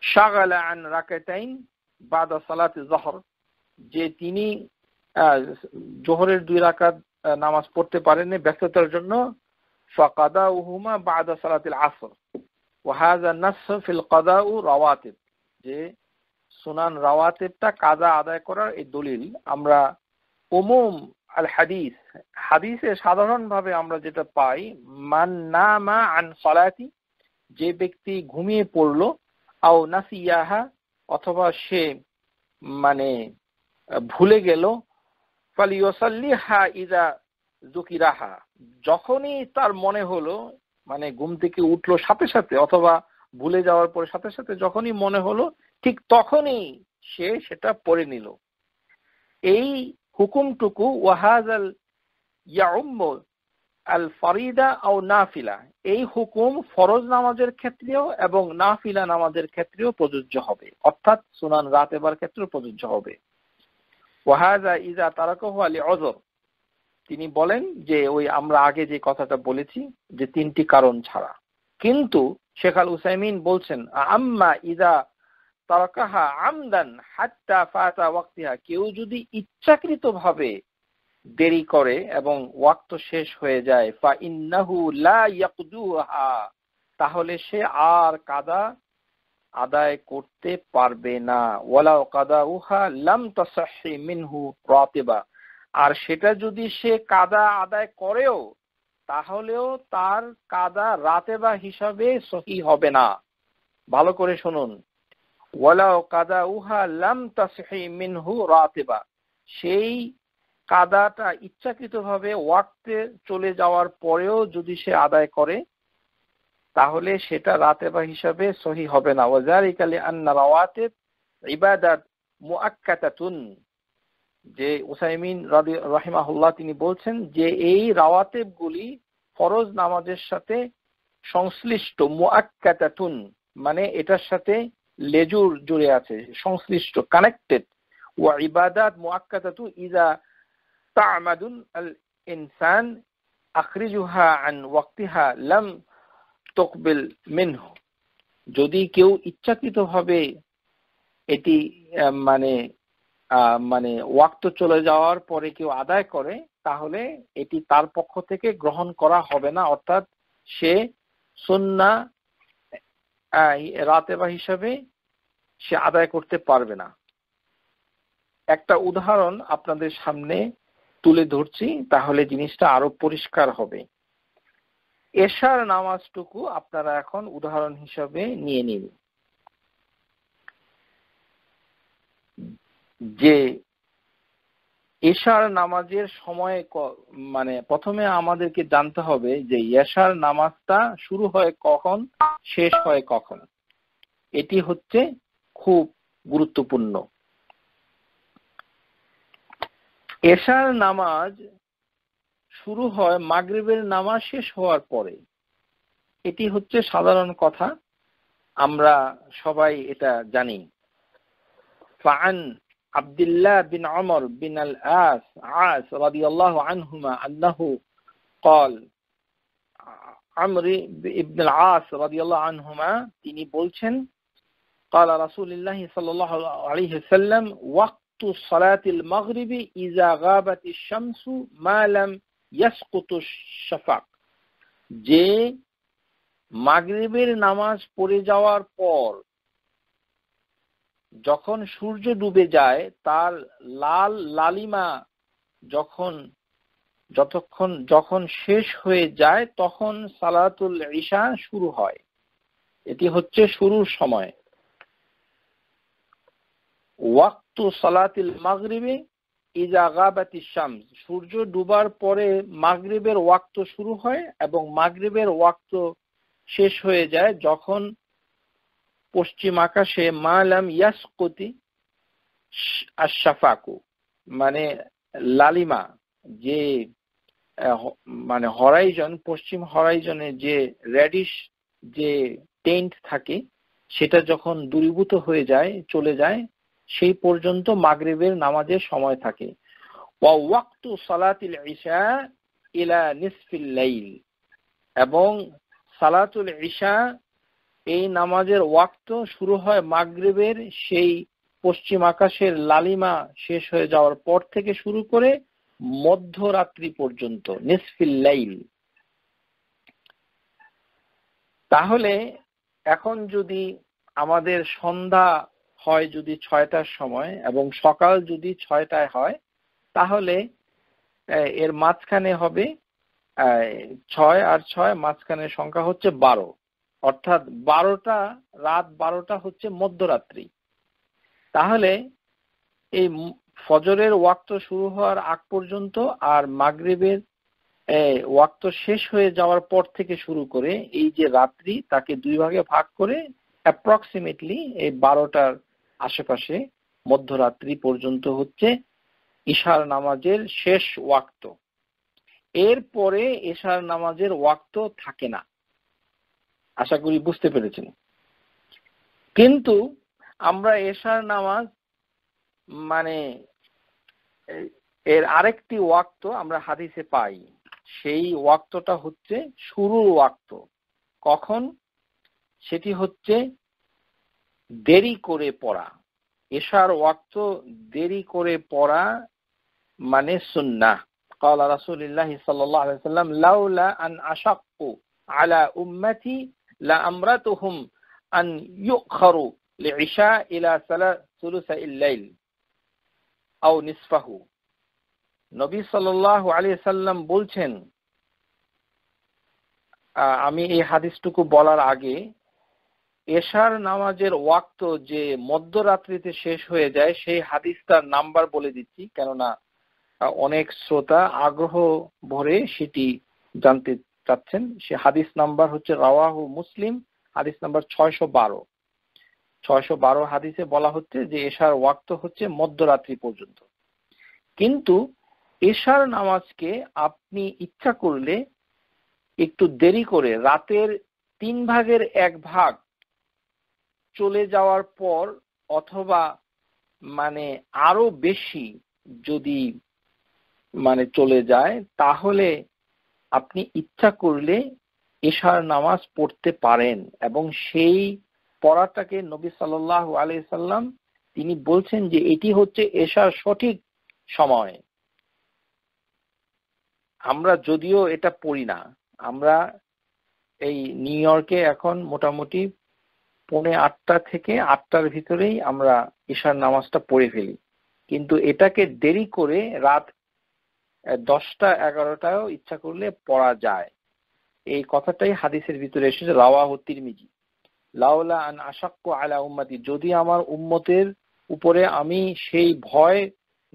شغل عن ركعتين بعد صلاة الظهر جتني جهر دوي ركعة نماز پرتے پارے نے بہتر جنو بعد صلاة العصر وهذا النص في القضاء رواتب جے سنان رواتب تا قضاء آدائے کرار ایک دلیل উমুম আল হাদিস হাদিসে সাধারণভাবে আমরা যেটা পাই মান নামা আন সলাতি যে ব্যক্তি ঘুমিয়ে পড়ল আও নাসিয়াহা অথবা সে মানে ভুলে গেল ফালিয়সাল্লিহা ইদা জুকিরাহা যখনই তার মনে হলো মানে ঘুম থেকে উঠলো সাথে সাথে অথবা ভুলে যাওয়ার পরে সাথে সাথে যখনই মনে হলো ঠিক তখনই সে সেটা পড়ে নিল এই হুকুমটুকু ওয়াহাজাল ইয়াউম্ম আল ফরিদা আও নাফিলা এই হুকুম ফরজ নামাজের ক্ষেত্রেও এবং নাফিলা নামাজের ক্ষেত্রেও প্রযোজ্য হবে অর্থাৎ সুনান রাত এবার ক্ষেত্রেও প্রযোজ্য হবে ওয়াহাজা ইজা তারাকহ আলী অজর তিনি বলেন যে ওই আমরা আগে যে কথাটা বলেছি যে তিনটি কারণ ছাড়া কিন্তু শেখ আল হুসাইমিন বলছেন আম্মা ইজা তারকাহা আমদান হাত্তা ফাতা ওয়াক্তিহা কেউ যদি ইচ্ছাকৃতভাবে দেরি করে এবং ওয়াক্ত শেষ হয়ে যায় ফা ইন্নাহু লা ইয়াকদুহা তাহলে সে আর কাদা আদায় করতে পারবে না ওয়ালা কাদা উহা লাম তাসাহি মিনহু রাতিবা আর সেটা যদি সে কাদা আদায় করেও তাহলেও তার কাদা রাতেবা হিসাবে সহি হবে না ভালো করে শুনুন ওয়ালাও কাদা উহা লাম তাসহি মিনহু রাতেবা সেই কাদাটা ইচ্ছাকৃতভাবে ওয়াক্তে চলে যাওয়ার পরেও যদি সে আদায় করে তাহলে সেটা রাতেবা হিসাবে সহি হবে না ইকালে আন্না রাওয়াতেব ইবাদাত মুআক্কাতাতুন যে উসাইমিন রাদি রাহিমাহুল্লাহ তিনি বলছেন যে এই রাওয়াতেবগুলি ফরজ নামাজের সাথে সংশ্লিষ্ট মুআক্কাতাতুন মানে এটার সাথে লেজুর জুড়ে আছে সংশ্লিষ্ট কানেক্টেড ওয়া ইবাদাত মুআক্কাদাতু ইযা তা'মাদুল আল ইনসান আখরিজুহা আন ওয়াক্তিহা লাম তকবিল মিনহু যদি কেউ ইচ্ছাকৃতভাবে এটি মানে মানে ওয়াক্ত চলে যাওয়ার পরে কেউ আদায় করে তাহলে এটি তার পক্ষ থেকে গ্রহণ করা হবে না অর্থাৎ সে সন্না রাতেবা হিসাবে সে আদায় করতে পারবে না একটা উদাহরণ আপনাদের সামনে তুলে ধরছি তাহলে জিনিসটা আরো পরিষ্কার হবে এশার নামাজটুকু আপনারা এখন উদাহরণ হিসাবে নিয়ে নিন যে এশার নামাজের সময় মানে প্রথমে আমাদেরকে জানতে হবে যে এশার নামাজটা শুরু হয় কখন শেষ হয় কখন এটি হচ্ছে খুব গুরুত্বপূর্ণ এশার নামাজ শুরু হয় মাগরিবের নামাজ শেষ হওয়ার পরে এটি হচ্ছে সাধারণ কথা আমরা সবাই এটা জানি আবদুল্লাহ বিন আমর বিন আল আস আস রাদিয়াল্লাহু আনহুমা আন্নাহু قال আমরি ইবনে আল আস রাদিয়াল্লাহু আনহুমা তিনি বলছেন قال رسول الله صلى الله عليه وسلم وقت صلاة المغرب إذا غابت الشمس ما لم يسقط الشفق যে মাগরিবের নামাজ পড়ে যাওয়ার পর যখন সূর্য ডুবে যায় তার লাল লালিমা যখন যতক্ষণ যখন শেষ হয়ে যায় তখন সালাতুল ঈশা শুরু হয় এটি হচ্ছে শুরুর সময় ওয়াক্ত সালাতিল মাগরিবে ইজাগাবাতি শামস সূর্য ডুবার পরে মাগরিবের ওয়াক্ত শুরু হয় এবং মাগরিবের ওয়াক্ত শেষ হয়ে যায় যখন পশ্চিম আকাশে মালাম ইয়াসকতি আশাফাকু মানে লালিমা যে মানে হরাইজন পশ্চিম হরাইজনে যে রেডিশ যে টেন্ট থাকে সেটা যখন দূরীভূত হয়ে যায় চলে যায় সেই পর্যন্ত মাগরেবের নামাজের সময় থাকে ওয়াক্তু সালাতিল ইশা ইলা নিসফিল লাইল এবং সালাতুল ঈশা এই নামাজের ওয়াক্ত শুরু হয় মাগরেবের সেই পশ্চিম আকাশের লালিমা শেষ হয়ে যাওয়ার পর থেকে শুরু করে মধ্যরাত্রি পর্যন্ত নিসফিল লাইল তাহলে এখন যদি আমাদের সন্ধ্যা হয় যদি ছয়টার সময় এবং সকাল যদি ছয়টায় হয় তাহলে এর মাঝখানে হবে ছয় আর ছয় মাঝখানের সংখ্যা হচ্ছে বারো অর্থাৎ বারোটা রাত বারোটা হচ্ছে মধ্যরাত্রি তাহলে এই ফজরের ওয়াক্ত শুরু হওয়ার আগ পর্যন্ত আর মাগরীবের ওয়াক্ত শেষ হয়ে যাওয়ার পর থেকে শুরু করে এই যে রাত্রি তাকে দুই ভাগে ভাগ করে অ্যাপ্রক্সিমেটলি এই বারোটার আশেপাশে মধ্যরাত্রি পর্যন্ত হচ্ছে ইশার নামাজের শেষ ওয়াক্ত এরপরে এশার নামাজের ওয়াক্ত থাকে না আশা করি বুঝতে পেরেছেন কিন্তু আমরা এশার নামাজ মানে এর আরেকটি ওয়াক্ত আমরা হাদিসে পাই সেই ওয়াক্তটা হচ্ছে শুরুর ওয়াক্ত কখন সেটি হচ্ছে দেরি করে পড়া এশার ওয়াক্ত দেরি করে পড়া মানে সুন্না কাল রাসুলিল্লাহ সাল্লাম লাউলা আন عليه আলা উম্মাতি لأمرتهم أن يؤخروا لعشاء إلى ثلث الليل أو نصفه নবী সাল্লাহ আলী সাল্লাম বলছেন আমি এই হাদিসটুকু বলার আগে এশার নামাজের ওয়াক্ত যে মধ্যরাত্রিতে শেষ হয়ে যায় সেই হাদিসটার নাম্বার বলে দিচ্ছি কেননা অনেক শ্রোতা আগ্রহ ভরে সেটি জানতে চাচ্ছেন সে হাদিস নাম্বার হচ্ছে রাওয়াহু মুসলিম হাদিস নাম্বার ছয়শো বারো ছয়শো বারো হাদিসে বলা হচ্ছে যে এশার ওয়াক্ত হচ্ছে মধ্যরাত্রি পর্যন্ত কিন্তু এশার নামাজকে আপনি ইচ্ছা করলে একটু দেরি করে রাতের তিন ভাগের এক ভাগ চলে যাওয়ার পর অথবা মানে আরো বেশি যদি মানে চলে যায় তাহলে আপনি ইচ্ছা করলে এশার নামাজ পড়তে পারেন এবং সেই পড়াটাকে নবী সাল্লাহ আলাইসাল্লাম তিনি বলছেন যে এটি হচ্ছে এশার সঠিক সময় আমরা যদিও এটা পড়ি না আমরা এই নিউ ইয়র্কে এখন মোটামুটি পৌনে আটটা থেকে আটটার ভিতরেই আমরা ঈশার নামাজটা পড়ে ফেলি কিন্তু এটাকে দেরি করে রাত দশটা এগারোটাও ইচ্ছা করলে পড়া যায় এই কথাটাই হাদিসের ভিতরে এসেছে রাওয়া তিরমিজি লাউলা আন আশাক্য আলা উম্মাতি যদি আমার উম্মতের উপরে আমি সেই ভয়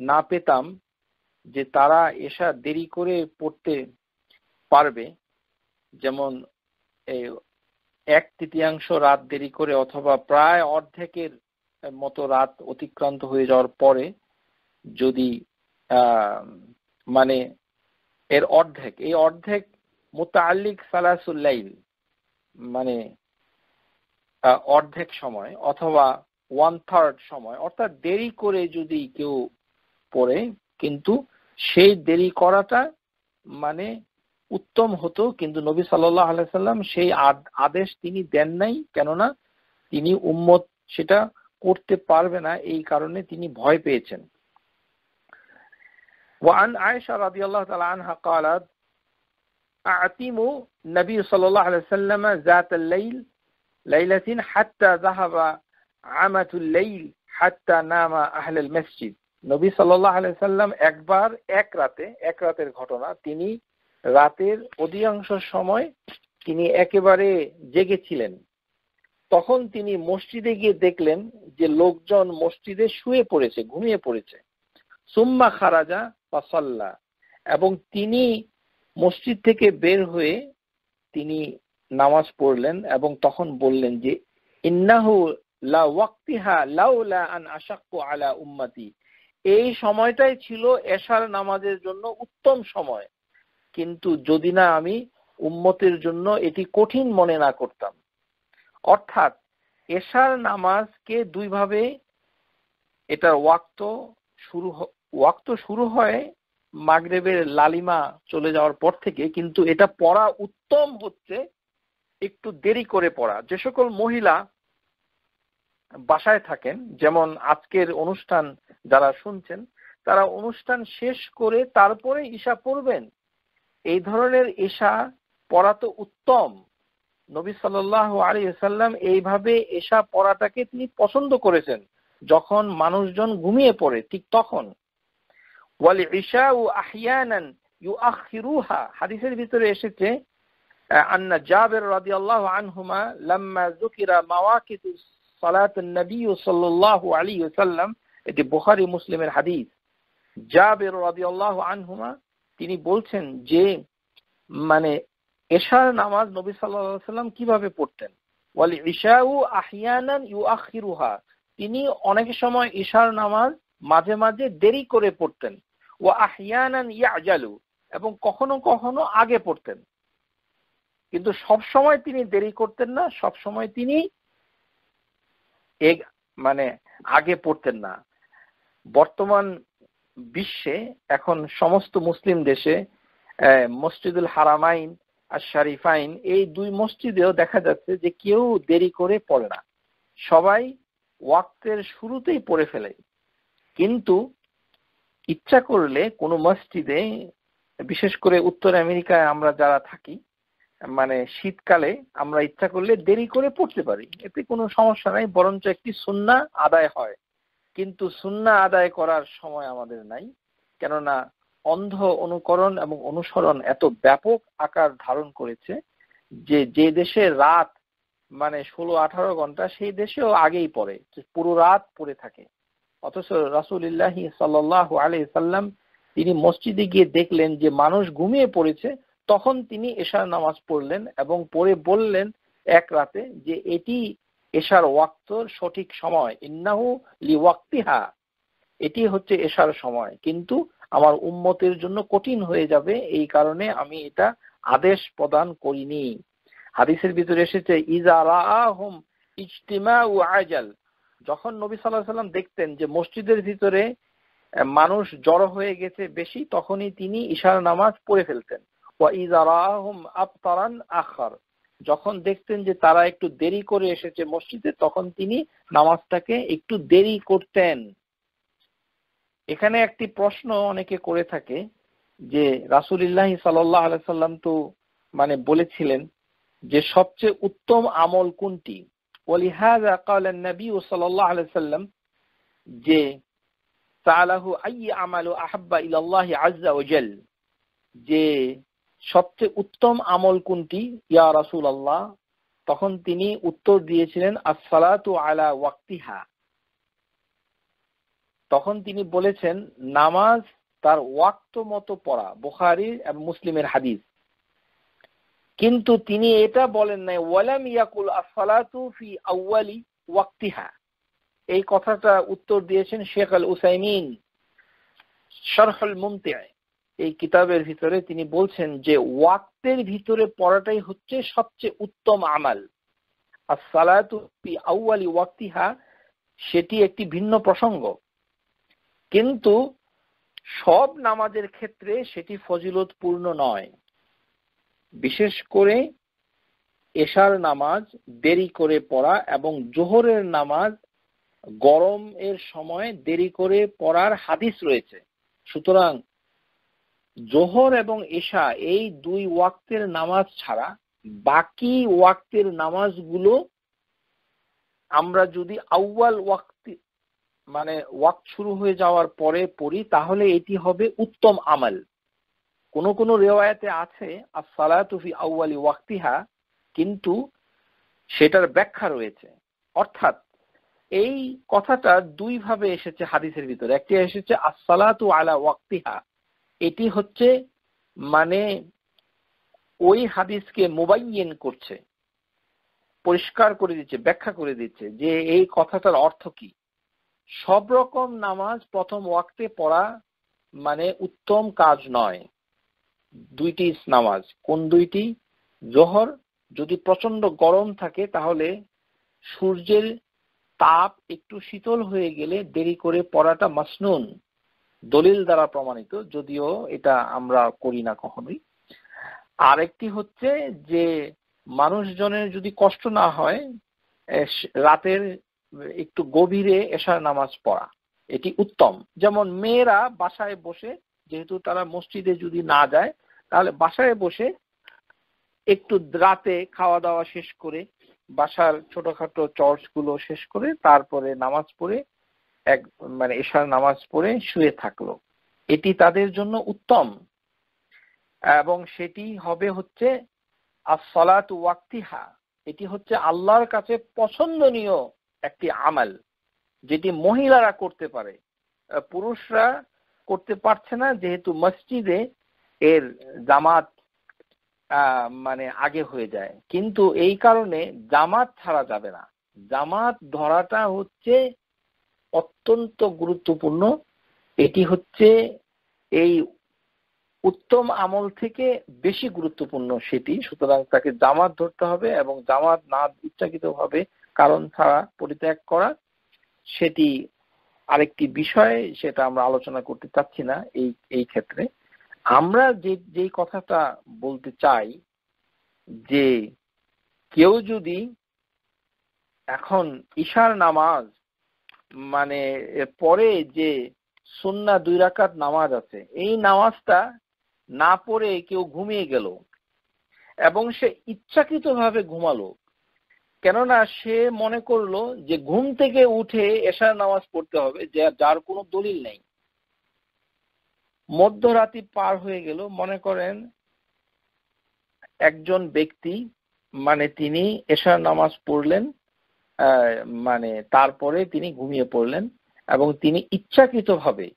না পেতাম যে তারা এসা দেরি করে পড়তে পারবে যেমন এক তৃতীয়াংশ রাত দেরি করে অথবা প্রায় অর্ধেকের মতো রাত অতিক্রান্ত হয়ে যাওয়ার পরে যদি মানে এর অর্ধেক এই অর্ধেক মোতালিক সালাসুল্লাইল মানে অর্ধেক সময় অথবা ওয়ান থার্ড সময় অর্থাৎ দেরি করে যদি কেউ পড়ে কিন্তু সেই দেরি করাটা মানে উত্তম হতো কিন্তু নবী সাল্লাম আলাইসাল্লাম সেই আদেশ তিনি দেন নাই কেননা তিনি উম্মত সেটা করতে পারবে না এই কারণে তিনি ভয় পেয়েছেন وعن عائشة رضي الله تعالى عنها قالت أعتم النبي صلى الله عليه وسلم ذات الليل ليلة حتى ذهب عمة الليل حتى نام আহলেল المسجد নবী সাল্লাহ সাল্লাম একবার এক রাতে এক রাতের ঘটনা তিনি রাতের অধিকাংশ সময় তিনি একেবারে জেগেছিলেন তখন তিনি মসজিদে গিয়ে দেখলেন যে লোকজন মসজিদে শুয়ে পড়েছে ঘুমিয়ে পড়েছে সুম্মা খারাজা পাসাল্লা এবং তিনি মসজিদ থেকে বের হয়ে তিনি নামাজ পড়লেন এবং তখন বললেন যে ইন্নাহু লা ওয়াক্তিহা লাউলা আন আশাক্কু আলা উম্মাতি এই সময়টাই ছিল এশার নামাজের জন্য উত্তম সময় কিন্তু যদি না আমি উম্মতের জন্য এটি কঠিন মনে না করতাম অর্থাৎ এশার নামাজকে দুইভাবে এটার ওয়াক্ত শুরু ওয়াক্ত শুরু হয় মাগরেবের লালিমা চলে যাওয়ার পর থেকে কিন্তু এটা পড়া উত্তম হচ্ছে একটু দেরি করে পড়া যে সকল মহিলা বাসায় থাকেন যেমন আজকের অনুষ্ঠান যারা শুনছেন তারা অনুষ্ঠান শেষ করে তারপরে ঈশা পড়বেন এই ধরনের ঈশা পড়া তো উত্তম নবী সাল্লাহ আলী সাল্লাম এইভাবে এশা পড়াটাকে তিনি পছন্দ করেছেন যখন মানুষজন ঘুমিয়ে পড়ে ঠিক তখন ওয়ালি ইশা ও আহিয়ানান ইউ আখিরুহা হাদিসের ভিতরে এসেছে আন্না জাবের রাদি আল্লাহ আনহুমা লাম্মা জুকিরা মাওয়াকিতু সালাত নবী সাল্লাল্লাহু আলাইহি ওয়াসাল্লাম এটি বুখারী মুসলিমের হাদিস জাবের রাদি আল্লাহ আনহুমা তিনি বলছেন যে মানে এশার নামাজ নবী সাল্লাহ সাল্লাম কিভাবে পড়তেন ওয়ালি ইশাউ আহিয়ানান ইউ আখিরুহা তিনি অনেক সময় ইশার নামাজ মাঝে মাঝে দেরি করে পড়তেন ওয়া আহিয়ানান ইয়াজালু এবং কখনো কখনো আগে পড়তেন কিন্তু সব সময় তিনি দেরি করতেন না সব সময় তিনি মানে আগে পড়তেন না বর্তমান বিশ্বে এখন সমস্ত মুসলিম দেশে মসজিদুল হারামাইন আর শারিফাইন এই দুই মসজিদেও দেখা যাচ্ছে যে কেউ দেরি করে পড়ে না সবাই ওয়াক্তের শুরুতেই পড়ে ফেলে কিন্তু ইচ্ছা করলে কোনো মসজিদে বিশেষ করে উত্তর আমেরিকায় আমরা যারা থাকি মানে শীতকালে আমরা ইচ্ছা করলে দেরি করে পড়তে পারি এতে কোনো সমস্যা নাই বরঞ্চ একটি সুন্না আদায় হয় কিন্তু সুন্না আদায় করার সময় আমাদের নাই কেননা অন্ধ অনুকরণ এবং অনুসরণ এত ব্যাপক আকার ধারণ করেছে যে যে দেশে রাত মানে ষোলো আঠারো ঘন্টা সেই দেশেও আগেই পড়ে পুরো রাত পড়ে থাকে অথচ রাসুল রাসুলিল্লাহি সাল্লাহ আলি সাল্লাম তিনি মসজিদে গিয়ে দেখলেন যে মানুষ ঘুমিয়ে পড়েছে তখন তিনি এশার নামাজ পড়লেন এবং পড়ে বললেন এক রাতে যে এটি এশার ওয়াক্ত সঠিক সময় ইন্নাহু লি ওয়াক্তিহা এটি হচ্ছে এশার সময় কিন্তু আমার উম্মতের জন্য কঠিন হয়ে যাবে এই কারণে আমি এটা আদেশ প্রদান করিনি হাদিসের ভিতরে এসেছে ইজা রাহুম ইজতিমা ও আজাল যখন নবী সাল্লাহ সাল্লাম দেখতেন যে মসজিদের ভিতরে মানুষ জড়ো হয়ে গেছে বেশি তখনই তিনি ইশার নামাজ পড়ে ফেলতেন আখার যখন দেখতেন যে তারা একটু দেরি করে এসেছে মসজিদে তখন তিনি নামাজটাকে একটু দেরি করতেন এখানে একটি প্রশ্ন অনেকে করে থাকে যে রাসুলিল্লাহ সাল্লাহ আলাইসাল্লাম তো মানে বলেছিলেন যে সবচেয়ে উত্তম আমল কোনটি ولهذا قال النبي صلى الله عليه وسلم সবচেয়ে উত্তম আমল কোনটি ইয়া রাসুল আল্লাহ তখন তিনি উত্তর দিয়েছিলেন আলা ওয়াক্তিহা তখন তিনি বলেছেন নামাজ তার ওয়াক্ত মতো পড়া বুখারি এবং মুসলিমের হাদিস কিন্তু তিনি এটা বলেন নাই ওয়ালাম ইয়াকুল আসালাতু ফি আউয়ালি ওয়াক্তিহা এই কথাটা উত্তর দিয়েছেন শেখ আল উসাইমিন শরহুল মুমতিয়ায় এই কিতাবের ভিতরে তিনি বলছেন যে ওয়াক্তের ভিতরে পড়াটাই হচ্ছে সবচেয়ে উত্তম আমাল আর সালাতু ফি আউয়ালি ওয়াক্তিহা সেটি একটি ভিন্ন প্রসঙ্গ কিন্তু সব নামাজের ক্ষেত্রে সেটি ফজিলতপূর্ণ নয় বিশেষ করে এশার নামাজ দেরি করে পড়া এবং জোহরের নামাজ গরম এর সময় দেরি করে পড়ার হাদিস রয়েছে সুতরাং জোহর এবং এশা এই দুই ওয়াক্তের নামাজ ছাড়া বাকি ওয়াক্তের নামাজগুলো আমরা যদি আউয়াল ওয়াক্তি মানে ওয়াক শুরু হয়ে যাওয়ার পরে পড়ি তাহলে এটি হবে উত্তম আমল কোনো কোনো রেওয়ায়তে আছে আসালাতুফি আউ্বালি ওয়াক্তিহা কিন্তু সেটার ব্যাখ্যা রয়েছে অর্থাৎ এই কথাটা দুইভাবে এসেছে হাদিসের ভিতরে একটি এসেছে আসালাতু আলা ওয়াক্তিহা এটি হচ্ছে মানে ওই হাদিসকে মোবাইন করছে পরিষ্কার করে দিচ্ছে ব্যাখ্যা করে দিচ্ছে যে এই কথাটার অর্থ কি সব রকম নামাজ প্রথম ওয়াক্তে পড়া মানে উত্তম কাজ নয় দুইটি নামাজ কোন দুইটি জোহর যদি প্রচন্ড গরম থাকে তাহলে সূর্যের তাপ একটু শীতল হয়ে গেলে দেরি করে পড়াটা মাসনুন দলিল দ্বারা প্রমাণিত যদিও এটা আমরা করি না কখনোই আরেকটি হচ্ছে যে মানুষজনের যদি কষ্ট না হয় রাতের একটু গভীরে এসার নামাজ পড়া এটি উত্তম যেমন মেয়েরা বাসায় বসে যেহেতু তারা মসজিদে যদি না যায় তাহলে বাসায় বসে একটু রাতে খাওয়া দাওয়া শেষ করে বাসার ছোটখাটো চর্চ গুলো শেষ করে তারপরে নামাজ পড়ে এক মানে এশার নামাজ পড়ে শুয়ে থাকলো এটি তাদের জন্য উত্তম এবং সেটি হবে হচ্ছে ওয়াক্তিহা এটি হচ্ছে আল্লাহর কাছে পছন্দনীয় একটি আমাল যেটি মহিলারা করতে পারে পুরুষরা করতে পারছে না যেহেতু মসজিদে এর জামাত মানে আগে হয়ে যায় কিন্তু এই কারণে জামাত ছাড়া যাবে না জামাত ধরাটা হচ্ছে অত্যন্ত গুরুত্বপূর্ণ এটি হচ্ছে এই উত্তম আমল থেকে বেশি গুরুত্বপূর্ণ সেটি সুতরাং তাকে জামাত ধরতে হবে এবং জামাত না ইচ্ছাকৃত হবে কারণ ছাড়া পরিত্যাগ করা সেটি আরেকটি বিষয় সেটা আমরা আলোচনা করতে চাচ্ছি না এই এই ক্ষেত্রে আমরা যে যে কথাটা বলতে চাই যে কেউ যদি এখন ঈশার নামাজ মানে পরে যে সুন্না দুই রাকাত নামাজ আছে এই নামাজটা না পড়ে কেউ ঘুমিয়ে গেল এবং সে ইচ্ছাকৃতভাবে ঘুমালো কেননা সে মনে করলো যে ঘুম থেকে উঠে এশার নামাজ পড়তে হবে যে যার কোনো দলিল নেই মধ্যরাতি পার হয়ে গেল মনে করেন একজন ব্যক্তি মানে তিনি এশার নামাজ পড়লেন মানে তারপরে তিনি ঘুমিয়ে পড়লেন এবং তিনি ইচ্ছাকৃতভাবে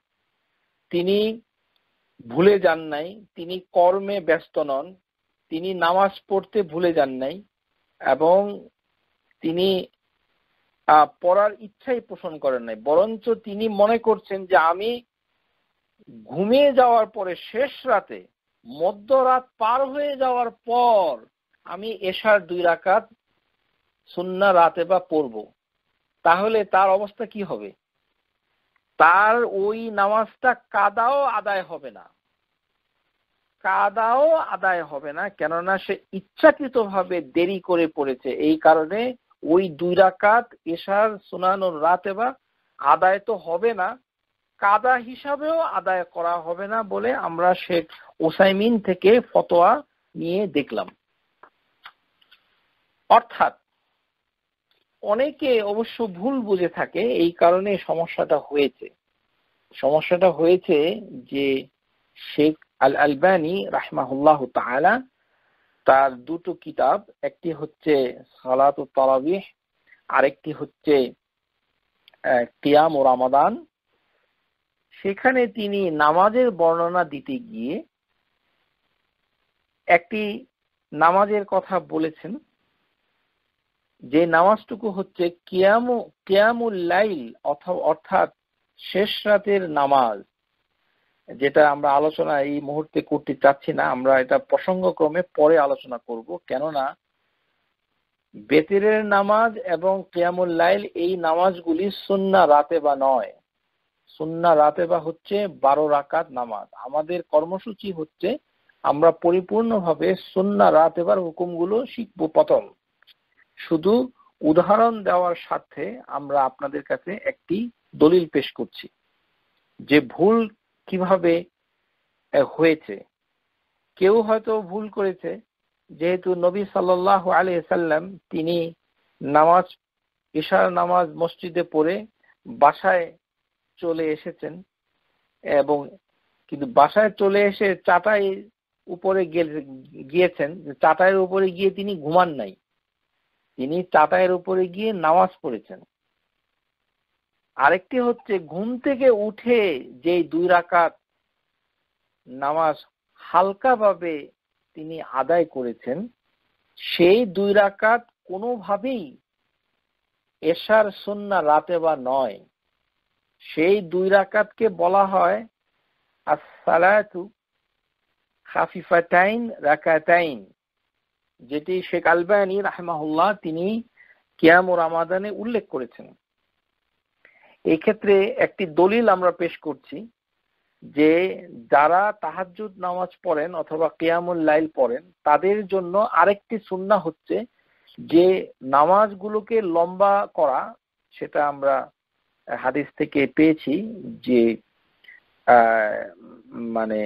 তিনি ভুলে যান নাই তিনি কর্মে ব্যস্ত নন তিনি নামাজ পড়তে ভুলে যান নাই এবং তিনি পড়ার ইচ্ছাই পোষণ করেন নাই বরঞ্চ তিনি মনে করছেন যে আমি ঘুমিয়ে যাওয়ার পরে শেষ রাতে মধ্যরাত পার হয়ে যাওয়ার পর আমি এশার দুই রাকাত সুন্না রাতে বা পড়ব তাহলে তার অবস্থা কি হবে তার ওই নামাজটা কাদাও আদায় হবে না কাদাও আদায় হবে না কেননা সে ইচ্ছাকৃতভাবে দেরি করে পড়েছে এই কারণে ওই দুই রাকাত এশার সোনানোর রাতে বা আদায় তো হবে না কাদা হিসাবেও আদায় করা হবে না বলে আমরা শেখ ওসাইমিন থেকে ফতোয়া নিয়ে দেখলাম অর্থাৎ অনেকে অবশ্য ভুল বুঝে থাকে এই কারণে সমস্যাটা হয়েছে সমস্যাটা হয়েছে যে শেখ আল আলবানি রাহমাহুল্লাহ তালা তার দুটো কিতাব একটি হচ্ছে সালাত ও তারাবিহ আরেকটি হচ্ছে কিয়াম ও রামাদান সেখানে তিনি নামাজের বর্ণনা দিতে গিয়ে একটি নামাজের কথা বলেছেন যে নামাজটুকু হচ্ছে কিয়ামু কিয়ামুল লাইল অথবা অর্থাৎ শেষ রাতের নামাজ যেটা আমরা আলোচনা এই মুহূর্তে করতে চাচ্ছি না আমরা এটা প্রসঙ্গক্রমে পরে আলোচনা করব কেননা বেতেরের নামাজ এবং কিয়ামুল লাইল এই নামাজগুলি সুন্না রাতে বা নয় সুন্না রাতে বা হচ্ছে বারো রাকাত নামাজ আমাদের কর্মসূচি হচ্ছে আমরা পরিপূর্ণভাবে সুন্না রাতে বার হুকুমগুলো শিখব প্রথম শুধু উদাহরণ দেওয়ার সাথে আমরা আপনাদের কাছে একটি দলিল পেশ করছি যে ভুল কিভাবে হয়েছে কেউ হয়তো ভুল করেছে যেহেতু নবী সাল্লাহ আলি সাল্লাম তিনি নামাজ ঈশার নামাজ মসজিদে পড়ে বাসায় চলে এসেছেন এবং কিন্তু বাসায় চলে এসে চাটাই উপরে গিয়েছেন চাটাইয়ের উপরে গিয়ে তিনি ঘুমান নাই তিনি চাটাইয়ের উপরে গিয়ে নামাজ পড়েছেন আরেকটি হচ্ছে ঘুম থেকে উঠে যে দুই রাকাত নামাজ হালকাভাবে তিনি আদায় করেছেন সেই দুই রাকাত কোনোভাবেই এশার সন্না রাতে বা নয় সেই দুই রাকাতকে বলা হয় আসসালাতু খাফিফাতাইন রাকাতাইন যেটি শেখ আলবানী রাহমাহুল্লাহ তিনি কিয়াম ও রামাদানে উল্লেখ করেছেন এই ক্ষেত্রে একটি দলিল আমরা পেশ করছি যে যারা তাহাজ্জুদ নামাজ পড়েন অথবা কেয়ামুল লাইল পড়েন তাদের জন্য আরেকটি সুন্না হচ্ছে যে নামাজগুলোকে লম্বা করা সেটা আমরা হাদিস থেকে পেয়েছি যে মানে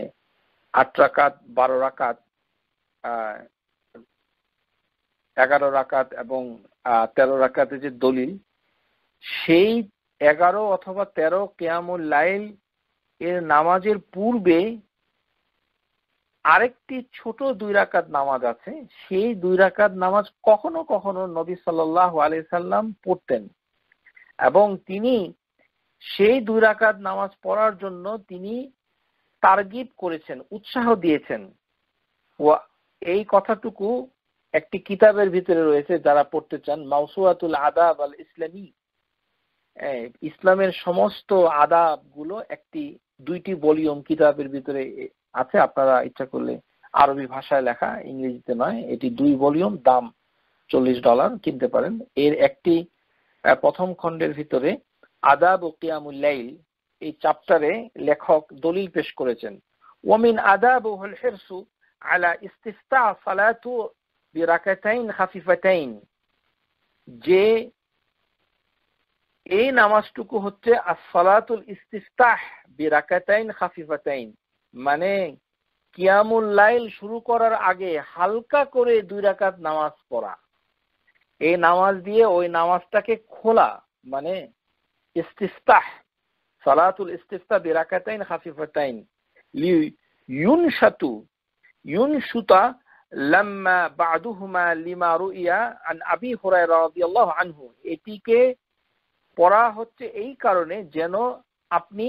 আট রাকাত বারো রাকাত এগারো রাকাত এবং তেরো রাকাতের যে দলিল সেই এগারো অথবা তেরো কেয়ামুল লাইল এর নামাজের পূর্বে আরেকটি ছোট দুই রাকাত নামাজ আছে সেই দুই রাকাত নামাজ কখনো কখনো নবী সাল্লাহ আলি সাল্লাম পড়তেন এবং তিনি সেই দুই রাকাত নামাজ পড়ার জন্য তিনি তার্গিব করেছেন উৎসাহ দিয়েছেন ও এই কথাটুকু একটি কিতাবের ভিতরে রয়েছে যারা পড়তে চান মাউসুয়াতুল আদাব আল ইসলামী ইসলামের সমস্ত আদাব গুলো একটি দুইটি ভলিউম কিতাবের ভিতরে আছে আপনারা ইচ্ছা করলে আরবি ভাষায় লেখা ইংরেজিতে নয় এটি দুই ভলিউম দাম চল্লিশ ডলার কিনতে পারেন এর একটি প্রথম খণ্ডের ভিতরে আদাব ও কিয়ামুল্লাইল এই চ্যাপ্টারে লেখক দলিল পেশ করেছেন ওমিন আদাব ও হেরসু আলা ইস্তিস্তা সালাতু বিরাকাতাইন হাফিফাতাইন যে এই নামাজটুকু হচ্ছে আসলাতুল ইস্তিফতাহ বিরাকাতাইন খাফিফাতাইন মানে কিয়ামুল লাইল শুরু করার আগে হালকা করে দুই রাকাত নামাজ পড়া এই নামাজ দিয়ে ওই নামাজটাকে খোলা মানে ইস্তিফতাহ সালাতুল ইস্তিফতাহ বিরাকাতাইন খাফিফাতাইন লি ইউনশাতু ইউনশুতা লাম্মা বাদুহুমা লিমা রুইয়া আন আবি হুরায়রা রাদিয়াল্লাহু আনহু এটিকে পড়া হচ্ছে এই কারণে যেন আপনি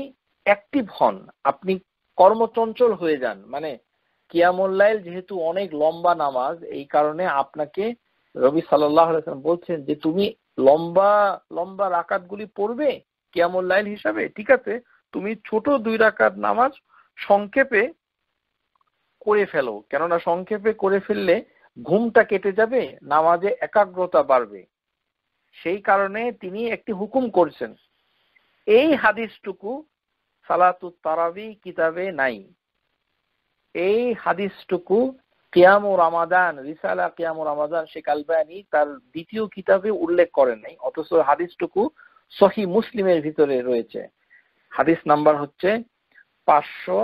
অ্যাক্টিভ হন আপনি কর্মচঞ্চল হয়ে যান মানে কিয়ামুল্লাইল যেহেতু অনেক লম্বা নামাজ এই কারণে আপনাকে রবি সাল্লাহ বলছেন যে তুমি লম্বা লম্বা রাকাত গুলি পড়বে কিয়ামুল্লাইল হিসাবে ঠিক আছে তুমি ছোট দুই রাকাত নামাজ সংক্ষেপে করে ফেলো কেননা সংক্ষেপে করে ফেললে ঘুমটা কেটে যাবে নামাজে একাগ্রতা বাড়বে সেই কারণে তিনি একটি হুকুম করছেন এই হাদিসটুকু সালাতু তারাবি কিতাবে নাই এই হাদিসটুকু কিয়ামু রামাদান রিসালা কিয়ামু রামাদান শেখ আলবানি তার দ্বিতীয় কিতাবে উল্লেখ করেন নাই অথচ হাদিসটুকু সহি মুসলিমের ভিতরে রয়েছে হাদিস নাম্বার হচ্ছে পাঁচশো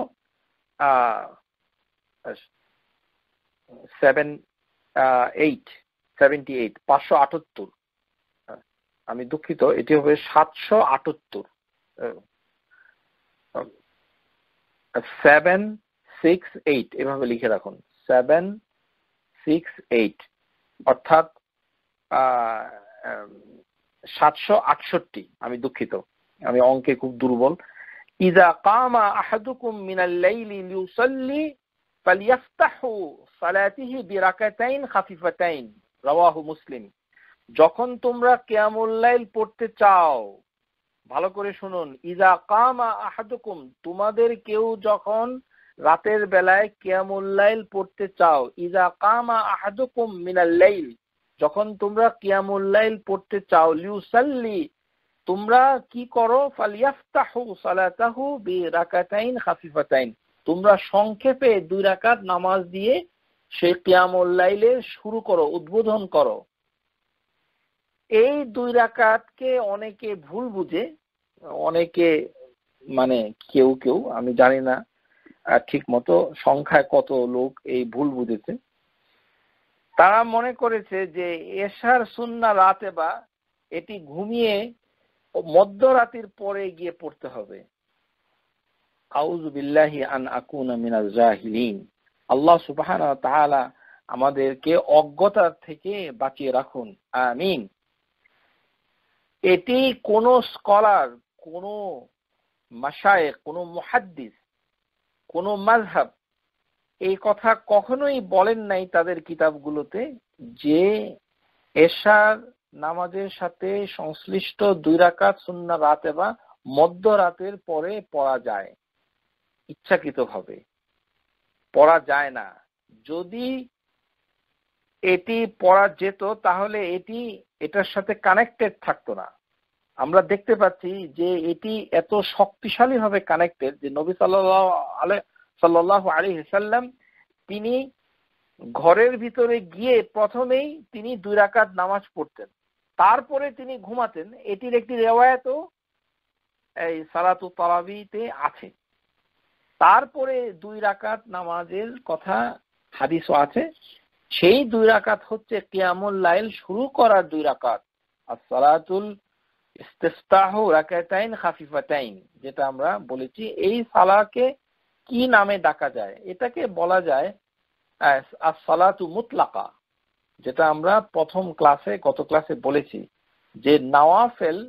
সেভেন এইট সেভেন্টি এইট পাঁচশো আটাত্তর আমি দুঃখিত এটি হবে সাতশো আটাত্তর সেভেন সিক্স এইট এভাবে লিখে রাখুন সেভেন সিক্স এইট অর্থাৎ সাতশো আটষট্টি আমি দুঃখিত আমি অঙ্কে খুব দুর্বল ইদা কামা আহাদুকুম মিনাল লাইলি লিউসাল্লি ফালিয়াফতাহু সালাতিহি বিরাকাতাইন খাফিফাতাইন রাওয়াহু মুসলিম যখন তোমরা কেয়ামুল্লাইল পড়তে চাও ভালো করে শুনুন ইজা কাম আহাদুকুম তোমাদের কেউ যখন রাতের বেলায় কিয়ামুল্লাইল পড়তে চাও ইজা কাম আহাদুকুম মিনাল্লাইল যখন তোমরা কিয়ামুল্লাইল পড়তে চাও লিউসাল্লি তোমরা কি করো ফালিয়াফতাহু সালাতাহু বি রাকাতাইন খাফিফাতাইন তোমরা সংক্ষেপে দুই রাকাত নামাজ দিয়ে সেই কিয়ামুল্লাইলের শুরু করো উদ্বোধন করো এই দুই রাকাতকে অনেকে ভুল বুঝে অনেকে মানে কেউ কেউ আমি জানি না ঠিক মতো সংখ্যায় কত লোক এই ভুল বুঝেছে তারা মনে করেছে যে এশার সুন্না রাতে বা এটি ঘুমিয়ে মধ্যরাতির পরে গিয়ে পড়তে হবে আল্লাহ সুবাহ আমাদেরকে অজ্ঞতার থেকে বাঁচিয়ে রাখুন আমিন এটি কোনো স্কলার কোন মাসায় কোন মহাদ্দিস কোনো মাঝহাব এই কথা কখনোই বলেন নাই তাদের কিতাবগুলোতে যে এশার নামাজের সাথে সংশ্লিষ্ট দুই রাকাত সুন্না রাতে বা মধ্যরাতের পরে পড়া যায় ইচ্ছাকৃতভাবে পড়া যায় না যদি এটি পড়া যেত তাহলে এটি এটার সাথে কানেক্টেড থাকতো না আমরা দেখতে পাচ্ছি যে এটি এত শক্তিশালী ভাবে কানেক্টেড যে নবী সাল্লাহ আলহ আলী তিনি ঘরের ভিতরে গিয়ে প্রথমেই তিনি দুই রাকাত নামাজ পড়তেন তারপরে তিনি ঘুমাতেন এটির একটি রেওয়ায়ত এই সালাতু তলাবিতে আছে তারপরে দুই রাকাত নামাজের কথা হাদিসও আছে সেই দুই রাকাত হচ্ছে কিয়ামুল লাইল শুরু করার দুই রাকাত সালাতুল ইস্তেস্তাহ রাকাতাইন খাফিফাতাইন যেটা আমরা বলেছি এই সালাকে কি নামে ডাকা যায় এটাকে বলা যায় সালাতু মুতলাকা যেটা আমরা প্রথম ক্লাসে গত ক্লাসে বলেছি যে নাওয়াফেল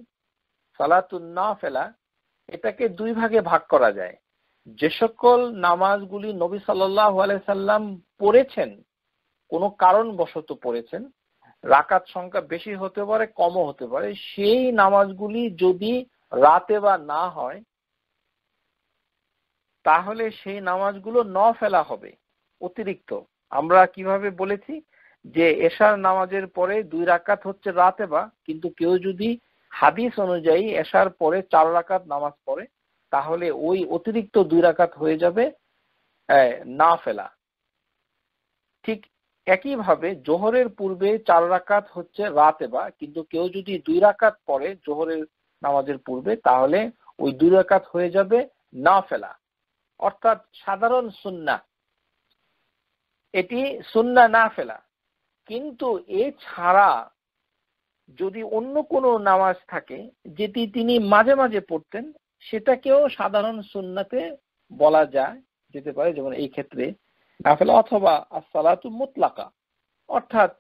সালাতুন ফেলা এটাকে দুই ভাগে ভাগ করা যায় যে সকল নামাজগুলি নবী সাল্লাহ আলাইসাল্লাম পড়েছেন কোনো কারণবশত পড়েছেন রাকাত সংখ্যা বেশি হতে পারে কমও হতে পারে সেই নামাজগুলি যদি রাতে বা না হয় তাহলে সেই নামাজগুলো ন ফেলা হবে অতিরিক্ত আমরা কিভাবে বলেছি যে এশার নামাজের পরে দুই রাকাত হচ্ছে রাতে বা কিন্তু কেউ যদি হাদিস অনুযায়ী এশার পরে চার রাকাত নামাজ পড়ে তাহলে ওই অতিরিক্ত দুই রাকাত হয়ে যাবে না ফেলা ঠিক একইভাবে জোহরের পূর্বে চার রাকাত হচ্ছে রাত এবার কিন্তু কেউ যদি দুই রাকাত পরে জোহরের নামাজের পূর্বে তাহলে ওই দুই রাকাত হয়ে যাবে না ফেলা অর্থাৎ সাধারণ সুন্না এটি সুন্না না ফেলা কিন্তু এ ছাড়া যদি অন্য কোনো নামাজ থাকে যেটি তিনি মাঝে মাঝে পড়তেন সেটাকেও সাধারণ সুন্নাতে বলা যায় যেতে পারে যেমন এই ক্ষেত্রে নাফেল অথবা আসসালাতু মুতলাকা অর্থাৎ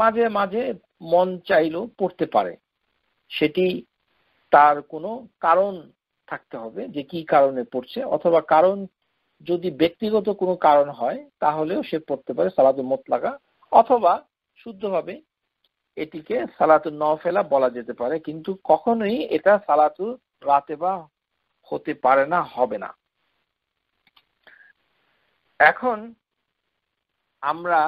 মাঝে মাঝে মন চাইলেও পড়তে পারে সেটি তার কোনো কারণ থাকতে হবে যে কি কারণে পড়ছে অথবা কারণ যদি ব্যক্তিগত কোনো কারণ হয় তাহলেও সে পড়তে পারে সালাদুল মোতলাকা অথবা শুদ্ধভাবে এটিকে সালাতুল নফেলা বলা যেতে পারে কিন্তু কখনোই এটা সালাতুল রাতে বা হতে পারে না হবে না এখন আমরা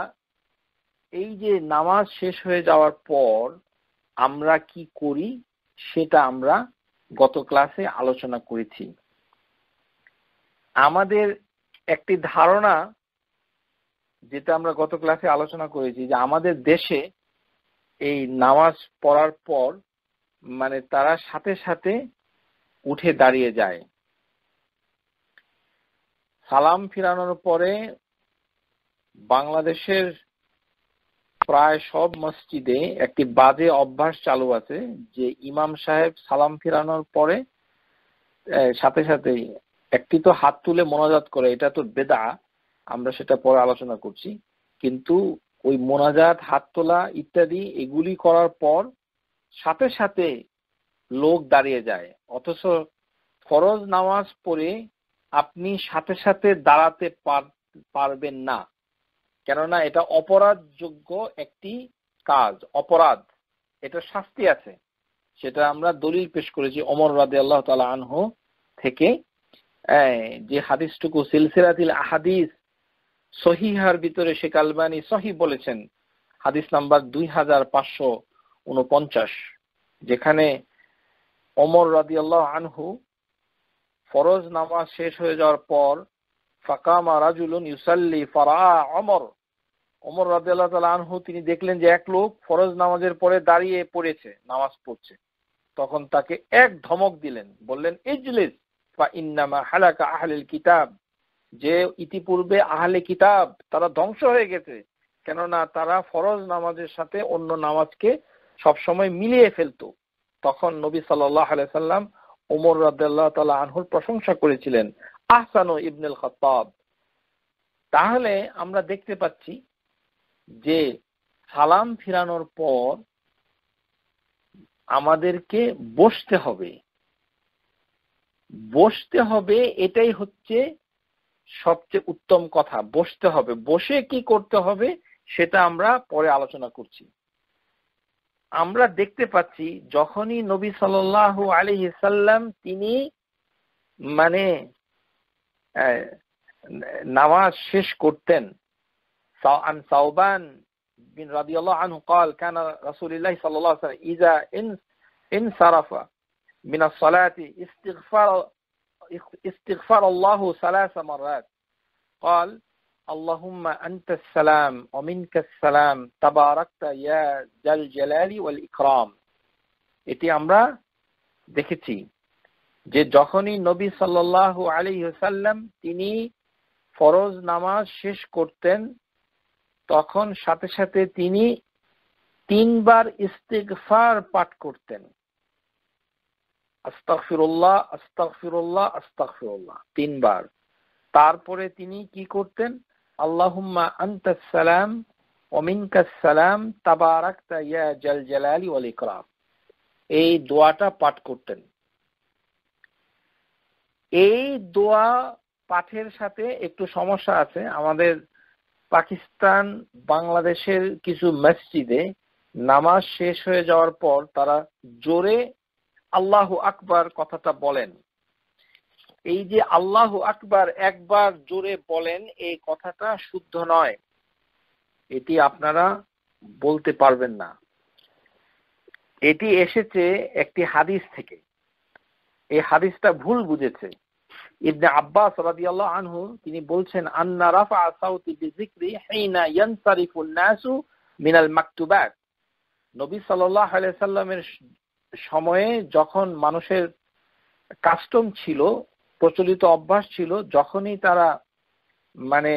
এই যে নামাজ শেষ হয়ে যাওয়ার পর আমরা কি করি সেটা আমরা গত ক্লাসে আলোচনা করেছি আমাদের একটি ধারণা যেটা আমরা গত ক্লাসে আলোচনা করেছি যে আমাদের দেশে এই নামাজ পড়ার পর মানে তারা সাথে সাথে উঠে দাঁড়িয়ে যায় সালাম ফিরানোর পরে বাংলাদেশের প্রায় সব মসজিদে একটি বাজে অভ্যাস চালু আছে যে ইমাম সাহেব সালাম ফিরানোর পরে সাথে সাথে একটি তো হাত তুলে মোনাজাত করে এটা তো বেদা আমরা সেটা পরে আলোচনা করছি কিন্তু ওই মোনাজাত হাত তোলা ইত্যাদি এগুলি করার পর সাথে সাথে লোক দাঁড়িয়ে যায় অথচ ফরজ নামাজ পড়ে আপনি সাথে সাথে দাঁড়াতে পারবেন না কেননা এটা অপরাধযোগ্য একটি কাজ অপরাধ এটা শাস্তি আছে সেটা আমরা দলিল পেশ করেছি অমর রাদে আল্লাহ তালা আনহ থেকে যে হাদিসটুকু সিলসিলাতিল আহাদিস সহিহার ভিতরে শেখ আলবানি সহি বলেছেন হাদিস নাম্বার দুই হাজার পাঁচশো উনপঞ্চাশ যেখানে অমর রাদি আল্লাহ আনহু ফরজ নামাজ শেষ হয়ে যাওয়ার পর ফাকামা রাজুলুন ইউসাল্লি ফারা অমর অমর রাজিয়াল্লাহ তালা আনহু তিনি দেখলেন যে এক লোক ফরজ নামাজের পরে দাঁড়িয়ে পড়েছে নামাজ পড়ছে তখন তাকে এক ধমক দিলেন বললেন ইজলিস বা ইন্নামা হালাকা আহলিল কিতাব যে ইতিপূর্বে আহলে কিতাব তারা ধ্বংস হয়ে গেছে কেননা তারা ফরজ নামাজের সাথে অন্য নামাজকে সবসময় মিলিয়ে ফেলতো তখন নবী সাল্লাহ আলাই সাল্লাম ওমর রাবদাল্লাহ তালা আনহুর প্রশংসা করেছিলেন আহসানো ইবনুল খতাব তাহলে আমরা দেখতে পাচ্ছি যে সালাম ফিরানোর পর আমাদেরকে বসতে হবে বসতে হবে এটাই হচ্ছে সবচেয়ে উত্তম কথা বসতে হবে বসে কি করতে হবে সেটা আমরা পরে আলোচনা করছি আমরা দেখতে পাচ্ছি যখনই নবী সাল্লাহ আলি সাল্লাম তিনি মানে নামাজ শেষ করতেন عن ثوبان بن رضي الله عنه قال كان رسول الله صلى الله عليه وسلم إذا انصرف من الصلاة استغفر استغفر الله ثلاث مرات قال আল্লাহুম্মা আনতাস সালাম অমিনকাস সালাম তাবারাকতা ইয়া জাল জালালি ওয়াল এটি আমরা দেখেছি যে যখনই নবী সাল্লাল্লাহু আলাইহি তিনি ফরজ নামাজ শেষ করতেন তখন সাথে সাথে তিনি তিনবার ইস্তিগফার পাঠ করতেন আস্তাগফিরুল্লাহ আস্তাগফিরুল্লাহ আস্তাগফিরুল্লাহ তিনবার তারপরে তিনি কি করতেন আল্লাহুম্মা আন্তাস সালাম অমিনকাস সালাম তাবারাক্তা ইয়া জাল জালালি ওয়াল ইকরাম এই দোয়াটা পাঠ করতেন এই দোয়া পাঠের সাথে একটু সমস্যা আছে আমাদের পাকিস্তান বাংলাদেশের কিছু মসজিদে নামাজ শেষ হয়ে যাওয়ার পর তারা জোরে আল্লাহ আকবার কথাটা বলেন এই যে আল্লাহ আকবার একবার জোরে বলেন এই কথাটা শুদ্ধ নয় এটি আপনারা বলতে পারবেন না এটি এসেছে একটি হাদিস থেকে এই হাদিসটা ভুল বুঝেছে ইবনে আব্বাস রাদিয়াল্লাহু আনহু তিনি বলছেন আন্না রাফা সাউতি বিযিকরি হিনা ইয়ানসারিফুন নাসু মিনাল মাকতুবাত নবী সাল্লাল্লাহু আলাইহি সাল্লামের সময়ে যখন মানুষের কাস্টম ছিল প্রচলিত অভ্যাস ছিল যখনই তারা মানে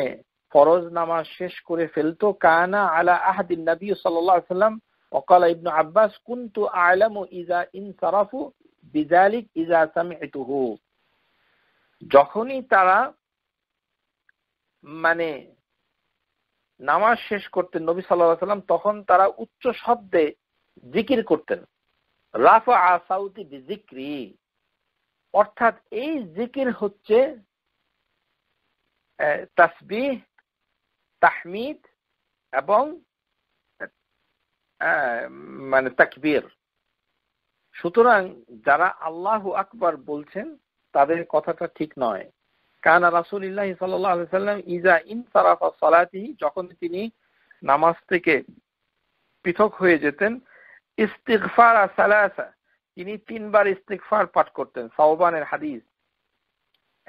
ফরজ নামাজ শেষ করে ফেলতো কানা আলা আহাদিন নবী সাল্লাম অকাল ইবনু আব্বাস কুন্তু আলামু ইজা ইন সারাফু বিজালিক ইজা সামিতুহু যখনই তারা মানে নামাজ শেষ করতেন নবী সাল্লাহ সাল্লাম তখন তারা উচ্চ শব্দে জিকির করতেন রাফা আসাউতি বিজিক্রি অর্থাৎ এই জিকির হচ্ছে তাসবি তাহমিদ এবং মানে তাকবির সুতরাং যারা আল্লাহ আকবার বলছেন তাদের কথাটা ঠিক নয় কানা রাসুলিল্লাহ সাল্লাম ইজা ইন সারাফা সালাতি যখন তিনি নামাজ থেকে পৃথক হয়ে যেতেন ইস্তিকফারা সালাসা তিনি তিনবার ইস্তিকফার পাঠ করতেন সাওবানের হাদিস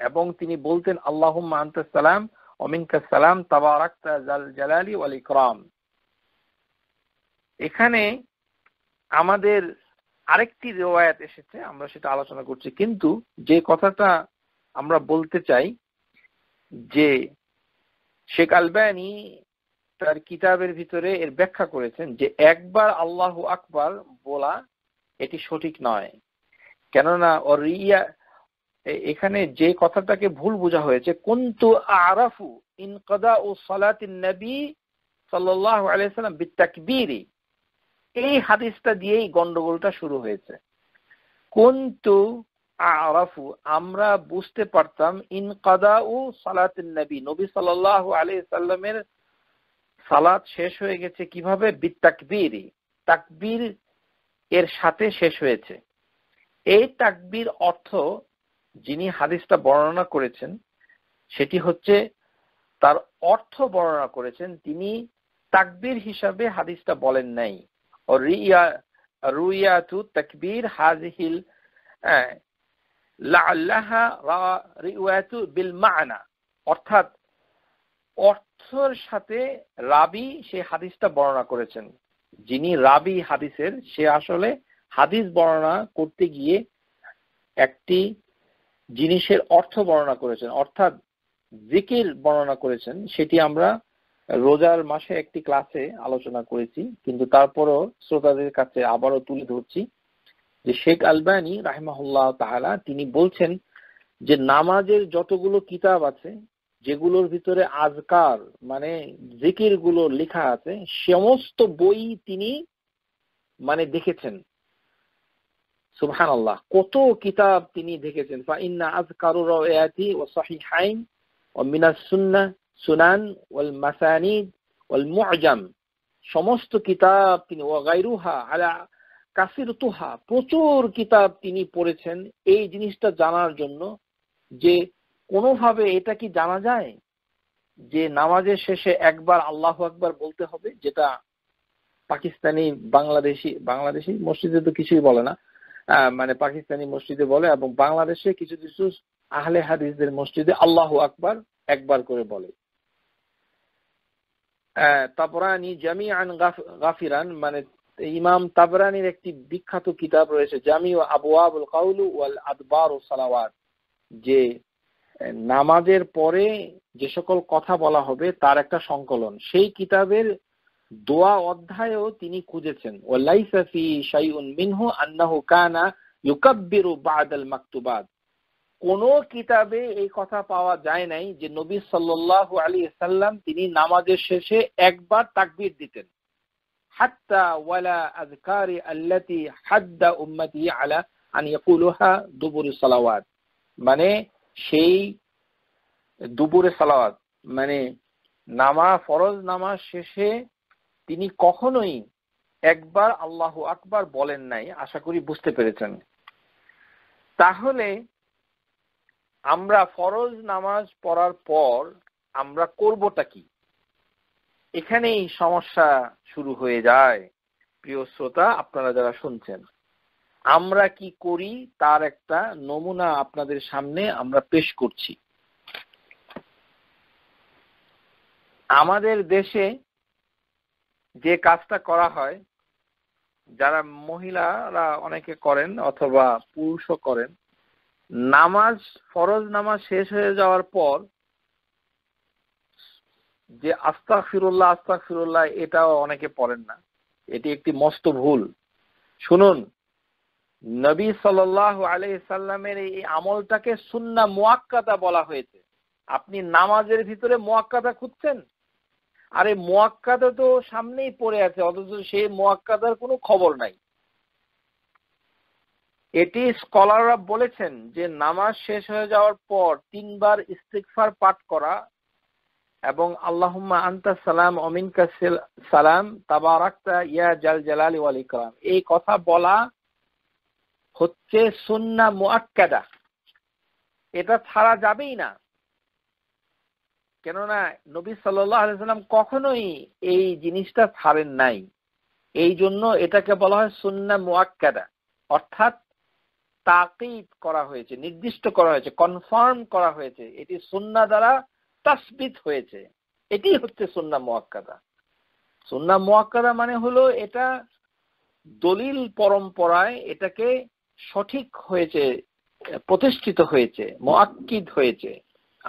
এবং তিনি বলতেন আল্লাহ সালাম অমিনকা সালাম জালালি ওয়াল ইকরাম এখানে আমাদের আরেকটি রেওয়ায়ত এসেছে আমরা সেটা আলোচনা করছি কিন্তু যে কথাটা আমরা বলতে চাই যে শেখ আলবানি তার কিতাবের ভিতরে এর ব্যাখ্যা করেছেন যে একবার আল্লাহ আকবার বলা এটি সঠিক নয় কেননা রিয়া এখানে যে কথাটাকে ভুল বোঝা হয়েছে কুন্তু আরাফু ইনকদা ও সালাতিন নবী সাল্লাহ বিত্তাকবিরি এই হাদিসটা দিয়েই গন্ডগোলটা শুরু হয়েছে কুন্তু আরাফু আমরা বুঝতে পারতাম ইনকাদা ও সালাতিন নবী নবী সাল্লাহ আলাইসাল্লামের সালাত শেষ হয়ে গেছে কিভাবে বিত্তাকবিরি তাকবীর এর সাথে শেষ হয়েছে এই তাকবির অর্থ যিনি হাদিসটা বর্ণনা করেছেন সেটি হচ্ছে তার অর্থ বর্ণনা করেছেন তিনি তাকবির হিসাবে হাদিসটা বলেন নাই রিয়া রুইয়াতু তাকবির হাজহিল হ্যাঁ, বিল অর্থাৎ অর্থের সাথে রাবি সেই হাদিসটা বর্ণনা করেছেন যিনি রাবি হাদিসের সে আসলে হাদিস বর্ণনা করতে গিয়ে একটি জিনিসের অর্থ বর্ণনা করেছেন অর্থাৎ জিকির বর্ণনা করেছেন সেটি আমরা রোজার মাসে একটি ক্লাসে আলোচনা করেছি কিন্তু তারপরও শ্রোতাদের কাছে আবারও তুলে ধরছি যে শেখ আলবানি রাহেমাহুল্লাহ তাহারা তিনি বলছেন যে নামাজের যতগুলো কিতাব আছে যেগুলোর ভিতরে আজকার মানে জিকির গুলো লেখা আছে সমস্ত বই তিনি মানে দেখেছেন সুবহান আল্লাহ কত কিতাব তিনি দেখেছেন ফা ইন্না আজকারু ও ও মিনাস সুন্নাহ সুনান ওয়াল মাসানিদ ওয়াল মুআজাম সমস্ত কিতাব তিনি ও গায়রুহা আলা কাসির তুহা প্রচুর কিতাব তিনি পড়েছেন এই জিনিসটা জানার জন্য যে কোনোভাবে এটা কি জানা যায় যে নামাজের শেষে একবার আল্লাহ একবার বলতে হবে যেটা পাকিস্তানি বাংলাদেশি বাংলাদেশি মসজিদে তো কিছুই বলে না মানে পাকিস্তানি মসজিদে বলে এবং বাংলাদেশে কিছু কিছু আহলে হাদিসদের মসজিদে আল্লাহ আকবার একবার করে বলে তাপরানি জামি আন গাফিরান মানে ইমাম তাবরানির একটি বিখ্যাত কিতাব রয়েছে জামি ও আবু আবুল কাউলু ওয়াল আদবার ও সালাওয়ার যে নামাজের পরে যে সকল কথা বলা হবে তার একটা সংকলন সেই কিতাবের দোয়া অধ্যায়ও তিনি খুঁজেছেন ও লাইসাফি শাইউন মিনহু কানা ইউকাব্বিরু বাদাল কোন কিতাবে এই কথা পাওয়া যায় নাই যে নবী সাল্লাল্লাহু আলী সাল্লাম তিনি নামাজের শেষে একবার তাকবির দিতেন হাত্তা ওয়ালা আযকারি আল্লাতি হাদ্দা উম্মতি আলা আন ইয়াকুলুহা সালাওয়াত মানে সেই দুপুরে সালাওয়াত মানে নামা ফরজ নামা শেষে তিনি কখনোই একবার আল্লাহ আকবার বলেন নাই আশা করি বুঝতে পেরেছেন তাহলে আমরা ফরজ নামাজ পড়ার পর আমরা করবটা কি এখানেই সমস্যা শুরু হয়ে যায় প্রিয় শ্রোতা আপনারা যারা শুনছেন আমরা কি করি তার একটা নমুনা আপনাদের সামনে আমরা পেশ করছি আমাদের দেশে যে কাজটা করা হয় যারা মহিলারা অনেকে করেন অথবা পুরুষও করেন নামাজ ফরজ নামাজ শেষ হয়ে যাওয়ার পর যে আস্তা ফিরুল্লাহ আস্তা ফিরুল্লাহ এটাও অনেকে পড়েন না এটি একটি মস্ত ভুল শুনুন নবী সাল্লাহ সাল্লামের এই আমলটাকে সুন্না মোয়াক্কাতা বলা হয়েছে আপনি নামাজের ভিতরে মোয়াক্কাতা খুঁজছেন আরে মোয়াক্কাতা তো সামনেই পড়ে আছে অথচ সেই মোয়াক্কাতার কোনো খবর নাই এটি স্কলাররা বলেছেন যে নামাজ শেষ হয়ে যাওয়ার পর তিনবার ইস্তিকফার পাঠ করা এবং আল্লাহুম্মা আন্তা সালাম অমিন কাসেল সালাম তাবারাক্তা ইয়া জাল জালালি ওয়াল ইকরাম এই কথা বলা হচ্ছে সুন্না মোয়াক্কাদা এটা ছাড়া যাবেই না কেননা নবী সাল্লাম কখনোই এই জিনিসটা ছাড়েন নাই এই জন্য এটাকে বলা হয় সুন্না মোয়াক্কাদা অর্থাৎ তাকিদ করা হয়েছে নির্দিষ্ট করা হয়েছে কনফার্ম করা হয়েছে এটি সুন্না দ্বারা তাসবিত হয়েছে এটি হচ্ছে সুন্না মোয়াক্কাদা সুন্না মোয়াক্কাদা মানে হলো এটা দলিল পরম্পরায় এটাকে সঠিক হয়েছে প্রতিষ্ঠিত হয়েছে মোয়াক্কিদ হয়েছে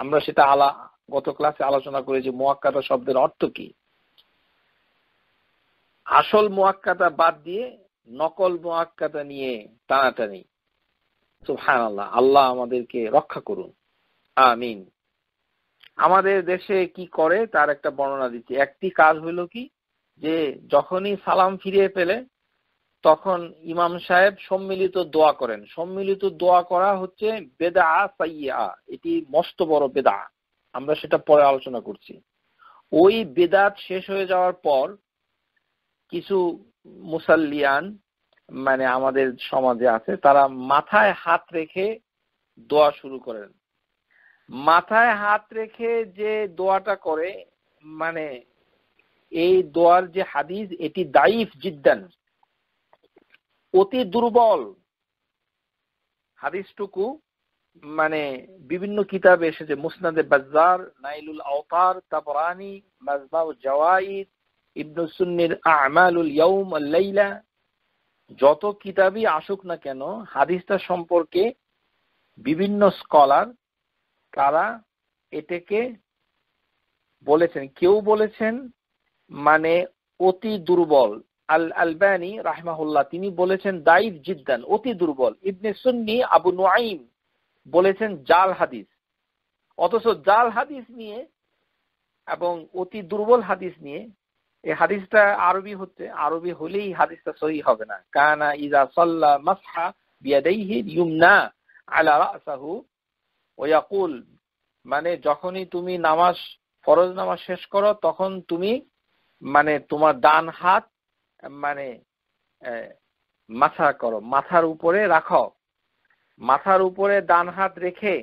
আমরা সেটা আলা গত ক্লাসে আলোচনা করেছি মোয়াক্কাতা শব্দের অর্থ কি আসল মোয়াক্কাতা বাদ দিয়ে নকল মোয়াক্কাতা নিয়ে টানাটানি সুহান আল্লাহ আল্লাহ আমাদেরকে রক্ষা করুন আমিন আমাদের দেশে কি করে তার একটা বর্ণনা দিচ্ছি একটি কাজ হলো কি যে যখনই সালাম ফিরিয়ে পেলে তখন ইমাম সাহেব সম্মিলিত দোয়া করেন সম্মিলিত দোয়া করা হচ্ছে বেদা সাইয়া এটি মস্ত বড় বেদা আমরা সেটা পরে আলোচনা করছি ওই বেদাত শেষ হয়ে যাওয়ার পর কিছু মুসাল্লিয়ান মানে আমাদের সমাজে আছে তারা মাথায় হাত রেখে দোয়া শুরু করেন মাথায় হাত রেখে যে দোয়াটা করে মানে এই দোয়ার যে হাদিস এটি দাইফ জিদ্দান অতি দুর্বল হাদিসটুকু মানে বিভিন্ন কিতাবে এসেছে মুসনাদে বাজার নাইলুল আওতার তাবরানি মাজবাউ জওয়াইদ ইবনু সুন্নির আমালুল ইয়াউম লাইলা যত কিতাবই আসুক না কেন হাদিসটা সম্পর্কে বিভিন্ন স্কলার তারা এটাকে বলেছেন কেউ বলেছেন মানে অতি দুর্বল আল আলবানি রাহমাহুল্লাহ তিনি বলেছেন দাইফ জিদ্দান অতি দুর্বল ইবনে সুন্নি আবু নুআইম বলেছেন জাল হাদিস অথচ জাল হাদিস নিয়ে এবং অতি দুর্বল হাদিস নিয়ে এই হাদিসটা আরবি হচ্ছে আরবি হলেই হাদিসটা সহি হবে না কানা ইজা সাল্লা মাসহা বিয়াদাইহি ইউমনা আলা রাসাহু ওয়াকুল মানে যখনই তুমি নামাজ ফরজ নামাজ শেষ করো তখন তুমি মানে তোমার ডান হাত মানে মাথা করো মাথার উপরে রাখো মাথার উপরে ডান হাত রেখে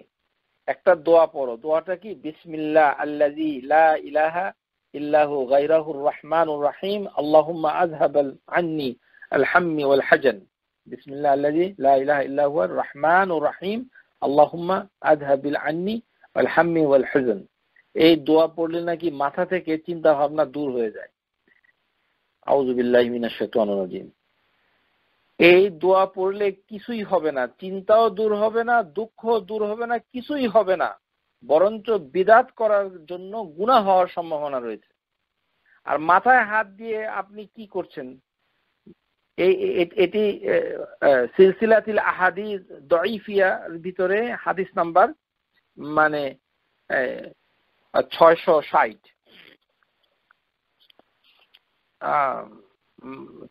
একটা দোয়া পড়ো দোয়াটা কি বিসমিল্লা আল্লাজি ইলাহা ইল্লাহু গাইরাহুর রহমানুর রহিম আল্লাহুম্মা আযহাবাল আন্নি আল হাম্মি ওয়াল হাজান আল্লাজি লা ইলাহা রহমানুর রহিম আল্লাহুম্মা আযহাবিল আন্নি ওয়াল হাম্মি ওয়াল হাজান এই দোয়া পড়লে নাকি মাথা থেকে চিন্তা ভাবনা দূর হয়ে যায় এই দোয়া পড়লে কিছুই হবে না চিন্তাও দূর হবে না দুঃখ দূর হবে না কিছুই হবে না বরঞ্চ বিদাত করার জন্য গুণা হওয়ার সম্ভাবনা রয়েছে আর মাথায় হাত দিয়ে আপনি কি করছেন এই এটি সিলসিলাতিল আহাদিস দিয়ার ভিতরে হাদিস নাম্বার মানে ছয়শ ষাট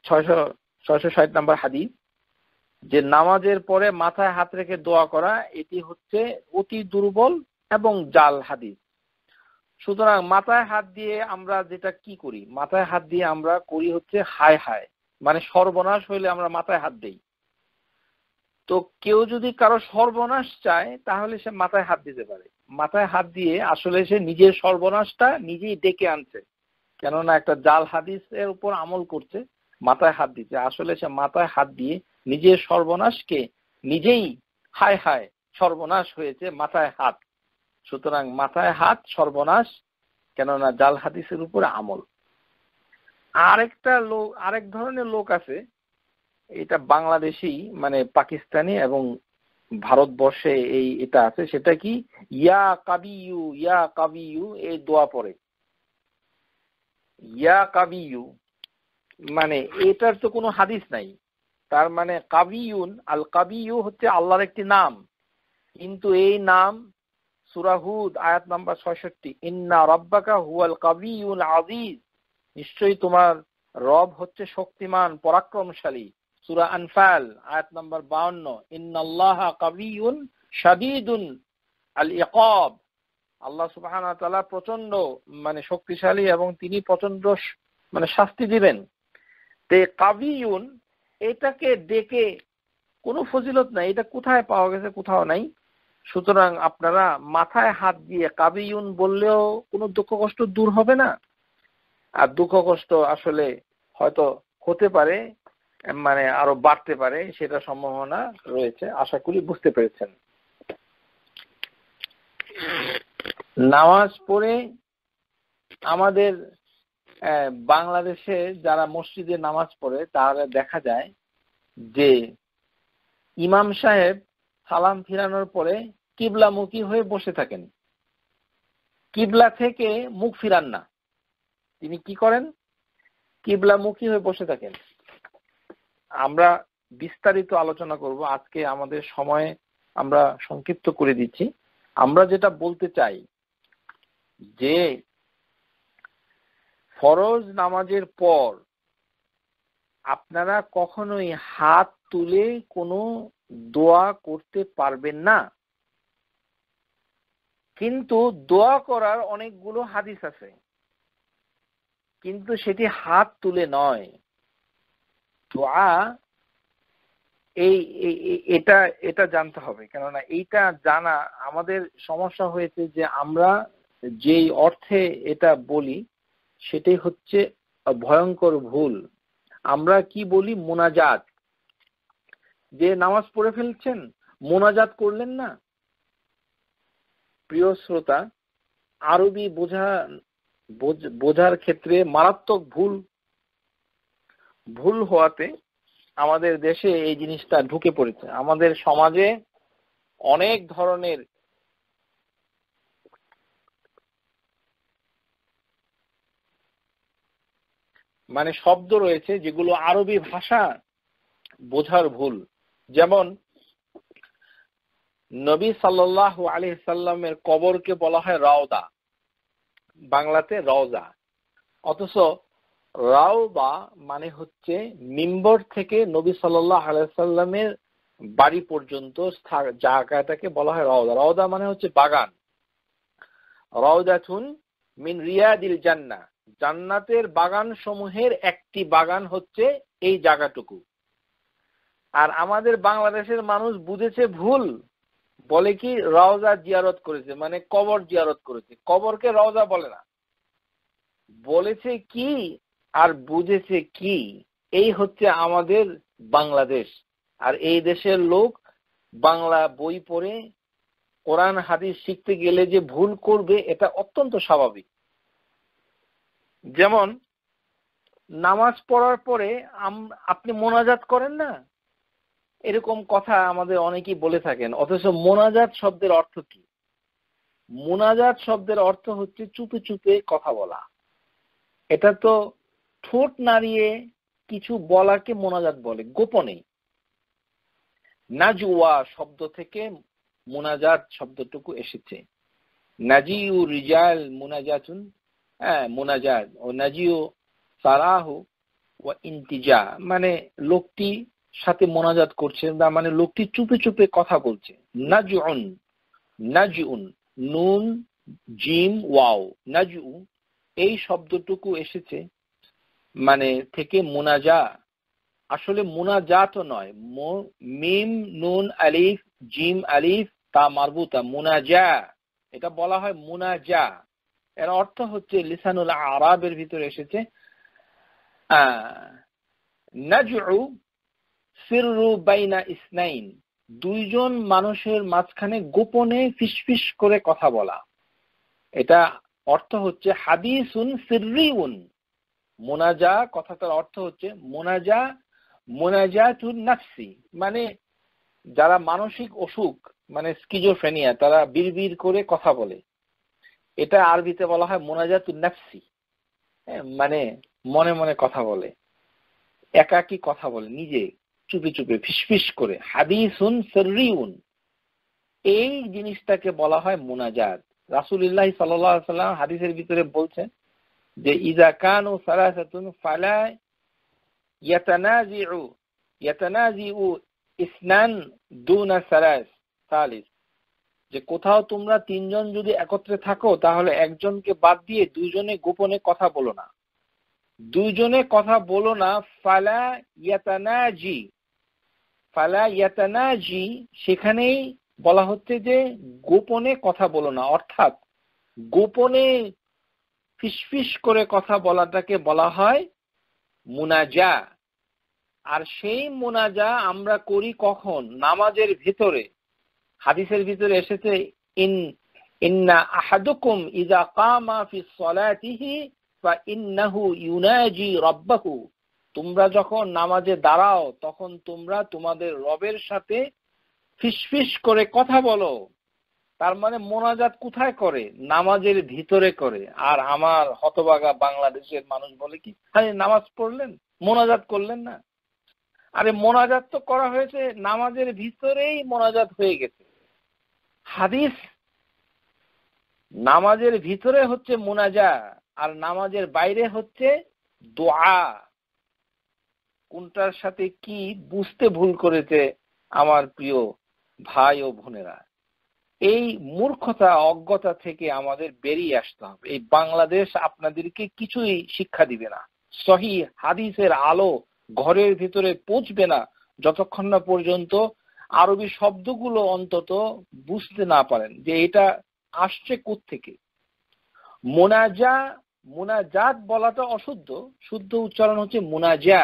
ছয়শো ছয়শো ষাট নাম্বার হাদিস যে নামাজের পরে মাথায় হাত রেখে দোয়া করা এটি হচ্ছে অতি দুর্বল এবং জাল হাদিস সুতরাং মাথায় হাত দিয়ে আমরা যেটা কি করি মাথায় হাত দিয়ে আমরা করি হচ্ছে হায় হায় মানে সর্বনাশ হইলে আমরা মাথায় হাত দিই তো কেউ যদি কারো সর্বনাশ চায় তাহলে সে মাথায় হাত দিতে পারে মাথায় হাত দিয়ে আসলে সে নিজের সর্বনাশটা নিজেই ডেকে আনছে কেননা একটা জাল হাদিসের উপর আমল করছে মাথায় হাত দিচ্ছে আসলে সে মাথায় হাত দিয়ে নিজের সর্বনাশকে নিজেই হায় হায় সর্বনাশ হয়েছে মাথায় হাত সুতরাং মাথায় হাত সর্বনাশ কেননা জাল হাদিসের উপরে আমল আরেকটা লোক আরেক ধরনের লোক আছে এটা বাংলাদেশি মানে পাকিস্তানি এবং ভারতবর্ষে এই এটা আছে সেটা কি ইয়া কাবিউ ইয়া কাবিউ এই দোয়া পড়ে ইয়া কাবিউ মানে এটার তো কোনো হাদিস নাই তার মানে কাবিউন আল কাবিউ হচ্ছে আল্লাহর একটি নাম কিন্তু এই নাম সুরাহুদ আয়াত নাম্বার ছয়ষট্টি ইন্না রব্বাকা হুয়াল কাবিউল আজিজ নিশ্চয়ই তোমার রব হচ্ছে শক্তিমান পরাক্রমশালী সুরা আনফাল আয়াত নাম্বার বাউন্ন আল্লাহ কাবিউন শাদিদুন আল ইকাব আল্লাহ সুবাহ প্রচন্ড মানে শক্তিশালী এবং তিনি প্রচন্ড মানে শাস্তি দিবেন তে কাবিউন এটাকে ডেকে কোনো ফজিলত নাই এটা কোথায় পাওয়া গেছে কোথাও নাই সুতরাং আপনারা মাথায় হাত দিয়ে কাবিউন বললেও কোনো দুঃখ কষ্ট দূর হবে না আর দুঃখ কষ্ট আসলে হয়তো হতে পারে মানে আরো বাড়তে পারে সেটা সম্ভাবনা রয়েছে আশা করি বুঝতে পেরেছেন নামাজ পড়ে আমাদের বাংলাদেশে যারা মসজিদে নামাজ পড়ে তারা দেখা যায় যে ইমাম সাহেব সালাম ফিরানোর পরে কিবলামুখী হয়ে বসে থাকেন কিবলা থেকে মুখ ফিরান না তিনি কি করেন কিবলামুখী হয়ে বসে থাকেন আমরা বিস্তারিত আলোচনা করব আজকে আমাদের সময়ে আমরা সংক্ষিপ্ত করে দিচ্ছি আমরা যেটা বলতে চাই যে ফরজ নামাজের পর আপনারা কখনোই হাত তুলে কোনো দোয়া করতে পারবেন না কিন্তু দোয়া করার অনেকগুলো হাদিস আছে কিন্তু সেটি হাত তুলে নয় দোয়া এই এটা এটা জানতে হবে কেননা এইটা জানা আমাদের সমস্যা হয়েছে যে আমরা যেই অর্থে এটা বলি সেটাই হচ্ছে ভয়ঙ্কর ভুল আমরা কি বলি মোনাজাত যে নামাজ পড়ে ফেলছেন মোনাজাত করলেন না প্রিয় শ্রোতা আরবি বোঝা বোঝার ক্ষেত্রে মারাত্মক ভুল ভুল হওয়াতে আমাদের দেশে এই জিনিসটা ঢুকে পড়েছে আমাদের সমাজে অনেক ধরনের মানে শব্দ রয়েছে যেগুলো আরবি ভাষা বোঝার ভুল যেমন নবী সাল্লাহ আলি সাল্লামের কবরকে বলা হয় রাওদা বাংলাতে রওজা অথচ রাওবা মানে হচ্ছে মিম্বর থেকে নবী সাল্লাহ আলাইসাল্লামের বাড়ি পর্যন্ত জায়গাটাকে বলা হয় রওদা রওদা মানে হচ্ছে বাগান রওদাথুন মিন রিয়াদিল জান্না জান্নাতের বাগান সমূহের একটি বাগান হচ্ছে এই জায়গাটুকু আর আমাদের বাংলাদেশের মানুষ বুঝেছে ভুল বলে কি রওজা জিয়ারত করেছে মানে কবর জিয়ারত করেছে কবরকে রওজা বলে না বলেছে কি আর বুঝেছে কি এই হচ্ছে আমাদের বাংলাদেশ আর এই দেশের লোক বাংলা বই পড়ে কোরআন হাদিস শিখতে গেলে যে ভুল করবে এটা অত্যন্ত স্বাভাবিক যেমন নামাজ পড়ার পরে আপনি মোনাজাত করেন না এরকম কথা আমাদের অনেকেই বলে থাকেন অথচ মোনাজাত শব্দের অর্থ কি মোনাজাত শব্দের অর্থ হচ্ছে চুপে চুপে কথা বলা এটা তো ঠোঁট নাড়িয়ে কিছু বলাকে মোনাজাত বলে গোপনে নাজুয়া শব্দ থেকে মোনাজাত শব্দটুকু এসেছে নাজিউ রিজাল মোনাজাতুন হ্যাঁ মোনাজাত ও নাজিও সারাহ ও ইন্তিজা মানে লোকটি সাথে মোনাজাত করছে না মানে লোকটি চুপে চুপে কথা বলছে নাজুন নাজুন নুন জিম ওয়াও নাজু এই শব্দটুকু এসেছে মানে থেকে মোনাজা আসলে মোনাজাত নয় মিম নুন আলিফ জিম আলিফ তা মারবুতা মোনাজা এটা বলা হয় মোনাজা এর অর্থ হচ্ছে লিসানুল আরবের ভিতরে এসেছে দুইজন মানুষের মাঝখানে গোপনে ফিসফিস করে কথা বলা এটা অর্থ হচ্ছে হাদিসুন সিররিউন মোনাজা কথাটার অর্থ হচ্ছে মোনাজা মোনাজা টু নাফসি মানে যারা মানসিক অসুখ মানে স্কিজোফেনিয়া তারা বিড়বিড় করে কথা বলে এটা আরবিতে বলা হয় মোনাজাতুন নাফসি হ্যাঁ, মানে মনে মনে কথা বলে একাকি কথা বলে নিজে চুপি চুপে ফিসফিস করে হাদিসুন সরিউন এই জিনিসটাকে বলা হয় মোনাজাত রাসুলিল্লাহ সাল্লাম হাদিসের ভিতরে বলছেন যে ইজা কান ও সালাসাতুন ফালা ইসনান দুনা সালাস সালিস যে কোথাও তোমরা তিনজন যদি একত্রে থাকো তাহলে একজনকে বাদ দিয়ে দুজনে গোপনে কথা বলো না দুইজনে কথা বলো না ফালা ইয়াতানাজি ফালা ইয়াতানাজি সেখানেই বলা হচ্ছে যে গোপনে কথা বলো না অর্থাৎ গোপনে ফিসফিস করে কথা বলাটাকে বলা হয় মুনাজা আর সেই মোনাজা আমরা করি কখন নামাজের ভেতরে হাদিসের ভিতরে এসেছে ইন ইন্না আহাদুকুম ইজা কামা ফি সলাতিহি বা ইন্নাহু ইউনাজি রব্বাহু তোমরা যখন নামাজে দাঁড়াও তখন তোমরা তোমাদের রবের সাথে ফিসফিস করে কথা বলো তার মানে মোনাজাত কোথায় করে নামাজের ভিতরে করে আর আমার হতবাগা বাংলাদেশের মানুষ বলে কি হ্যাঁ নামাজ পড়লেন মোনাজাত করলেন না আরে মোনাজাত তো করা হয়েছে নামাজের ভিতরেই মোনাজাত হয়ে গেছে হাদিস নামাজের ভিতরে হচ্ছে মুনাজা আর নামাজের বাইরে হচ্ছে দোয়া কোনটার সাথে কি বুঝতে ভুল করেছে আমার প্রিয় ভাই ও বোনেরা এই মূর্খতা অজ্ঞতা থেকে আমাদের বেরিয়ে আসতে হবে এই বাংলাদেশ আপনাদেরকে কিছুই শিক্ষা দিবে না সহি হাদিসের আলো ঘরের ভিতরে পৌঁছবে না যতক্ষণ না পর্যন্ত আরবি শব্দগুলো অন্তত বুঝতে না পারেন যে এটা আসছে থেকে মোনাজা মোনাজাত বলাটা অশুদ্ধ শুদ্ধ উচ্চারণ হচ্ছে মোনাজা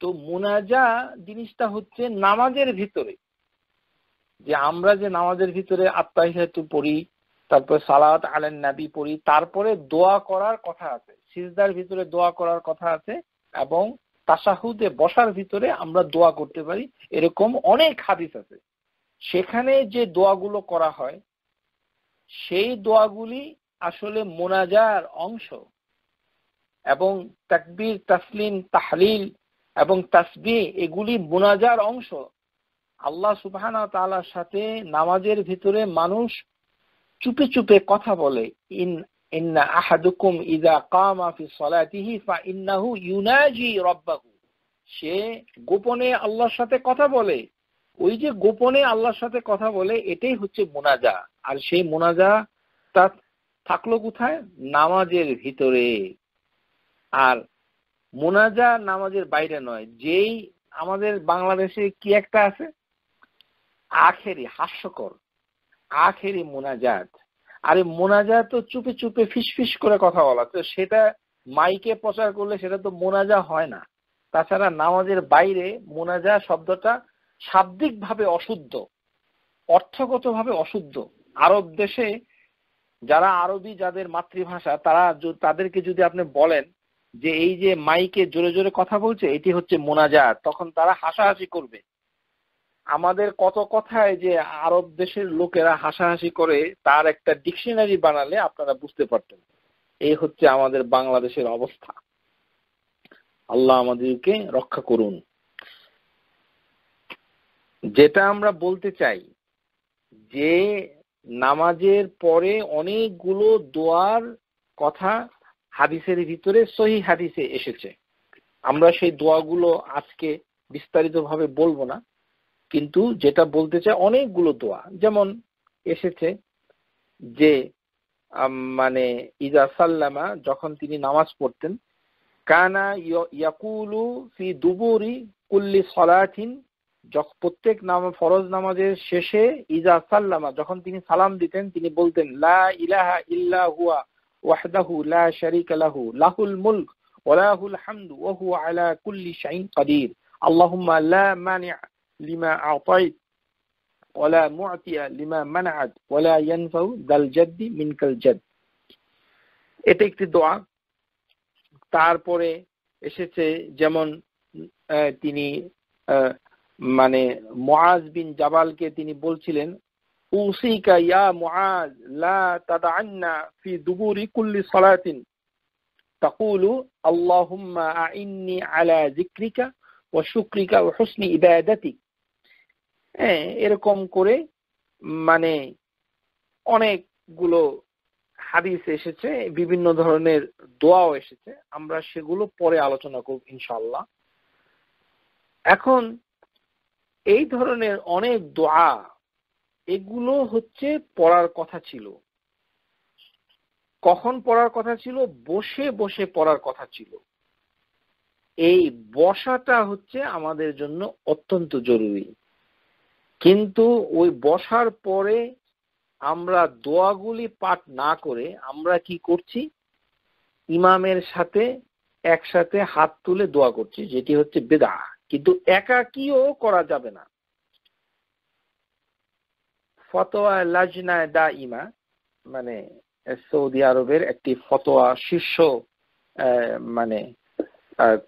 তো মোনাজা জিনিসটা হচ্ছে নামাজের ভিতরে যে আমরা যে নামাজের ভিতরে আত্মা আত্মাহ পড়ি তারপরে সালাত আলেন নাবি পড়ি তারপরে দোয়া করার কথা আছে সিজদার ভিতরে দোয়া করার কথা আছে এবং তাসাহুদে বসার ভিতরে আমরা দোয়া করতে পারি এরকম অনেক হাদিস আছে সেখানে যে দোয়াগুলো করা হয় সেই দোয়াগুলি আসলে মোনাজার অংশ এবং তাকবির তাসলিম তাহলিল এবং তাসবি এগুলি মোনাজার অংশ আল্লাহ সুবাহানা তালার সাথে নামাজের ভিতরে মানুষ চুপে চুপে কথা বলে ইন ان احدكم اذا قام في صلاته فانه يناجي ربه সে গোপনে আল্লাহর সাথে কথা বলে ওই যে গোপনে আল্লাহর সাথে কথা বলে এটাই হচ্ছে মোনাজা আর সেই মোনাজা তা থাকলো কোথায় নামাজের ভিতরে আর মোনাজা নামাজের বাইরে নয় যেই আমাদের বাংলাদেশে কি একটা আছে আখেরি হাস্যকর আখেরি মোনাজাত আরে মোনাজা তো চুপে চুপে ফিসফিস করে কথা বলা তো সেটা মাইকে প্রচার করলে সেটা তো মোনাজা হয় না তাছাড়া নামাজের বাইরে মোনাজা শব্দটা শাব্দিকভাবে অশুদ্ধ অর্থগতভাবে অশুদ্ধ আরব দেশে যারা আরবি যাদের মাতৃভাষা তারা তাদেরকে যদি আপনি বলেন যে এই যে মাইকে জোরে জোরে কথা বলছে এটি হচ্ছে মোনাজা তখন তারা হাসাহাসি করবে আমাদের কত কথায় যে আরব দেশের লোকেরা হাসাহাসি করে তার একটা ডিকশনারি বানালে আপনারা বুঝতে পারতেন এই হচ্ছে আমাদের বাংলাদেশের অবস্থা আল্লাহ আমাদেরকে রক্ষা করুন যেটা আমরা বলতে চাই যে নামাজের পরে অনেকগুলো দোয়ার কথা হাদিসের ভিতরে সহি হাদিসে এসেছে আমরা সেই দোয়াগুলো আজকে বিস্তারিতভাবে বলবো না কিন্তু যেটা বলতে চায় অনেকগুলো দোয়া যেমন এসেছে যে মানে ইজা সাল্লামা যখন তিনি নামাজ পড়তেন কানা ইয়াকুলু ফি দুবুরি কুল্লি সলাথিন প্রত্যেক নাম ফরজ নামাজের শেষে ইজা সাল্লামা যখন তিনি সালাম দিতেন তিনি বলতেন লা ইলাহা ইল্লা হুয়া ওয়াহদাহু লা শারিকা লাহু লাহুল মুলক ওয়া লাহুল হামদু ওয়া হুয়া আলা কুল্লি শাইইন কাদির আল্লাহুম্মা লা মানিআ لما أعطيت ولا معطي لما منعت ولا ينفع ذا الجد منك الجد এটা একটি দোয়া তারপরে এসেছে যেমন তিনি মানে মুআজ বিন জাবালকে তিনি বলছিলেন উসিকা ইয়া মুআজ লা তাদান্না ফি দুবুরি কুল্লি সালাতিন তাকুলু আল্লাহুম্মা আইন্নি আলা যিকরিকা ওয়া শুকরিকা ওয়া হুসনি ইবাদাতিক হ্যাঁ এরকম করে মানে অনেকগুলো হাদিস এসেছে বিভিন্ন ধরনের দোয়াও এসেছে আমরা সেগুলো পরে আলোচনা করব ইনশাল্লাহ এখন এই ধরনের অনেক দোয়া এগুলো হচ্ছে পড়ার কথা ছিল কখন পড়ার কথা ছিল বসে বসে পড়ার কথা ছিল এই বসাটা হচ্ছে আমাদের জন্য অত্যন্ত জরুরি কিন্তু ওই বসার পরে আমরা দোয়াগুলি পাঠ না করে আমরা কি করছি ইমামের সাথে একসাথে হাত তুলে দোয়া করছি যেটি হচ্ছে বেদা কিন্তু একাকিও করা যাবে না ফতোয়া লাজনায় দা ইমা মানে সৌদি আরবের একটি ফতোয়া শীর্ষ মানে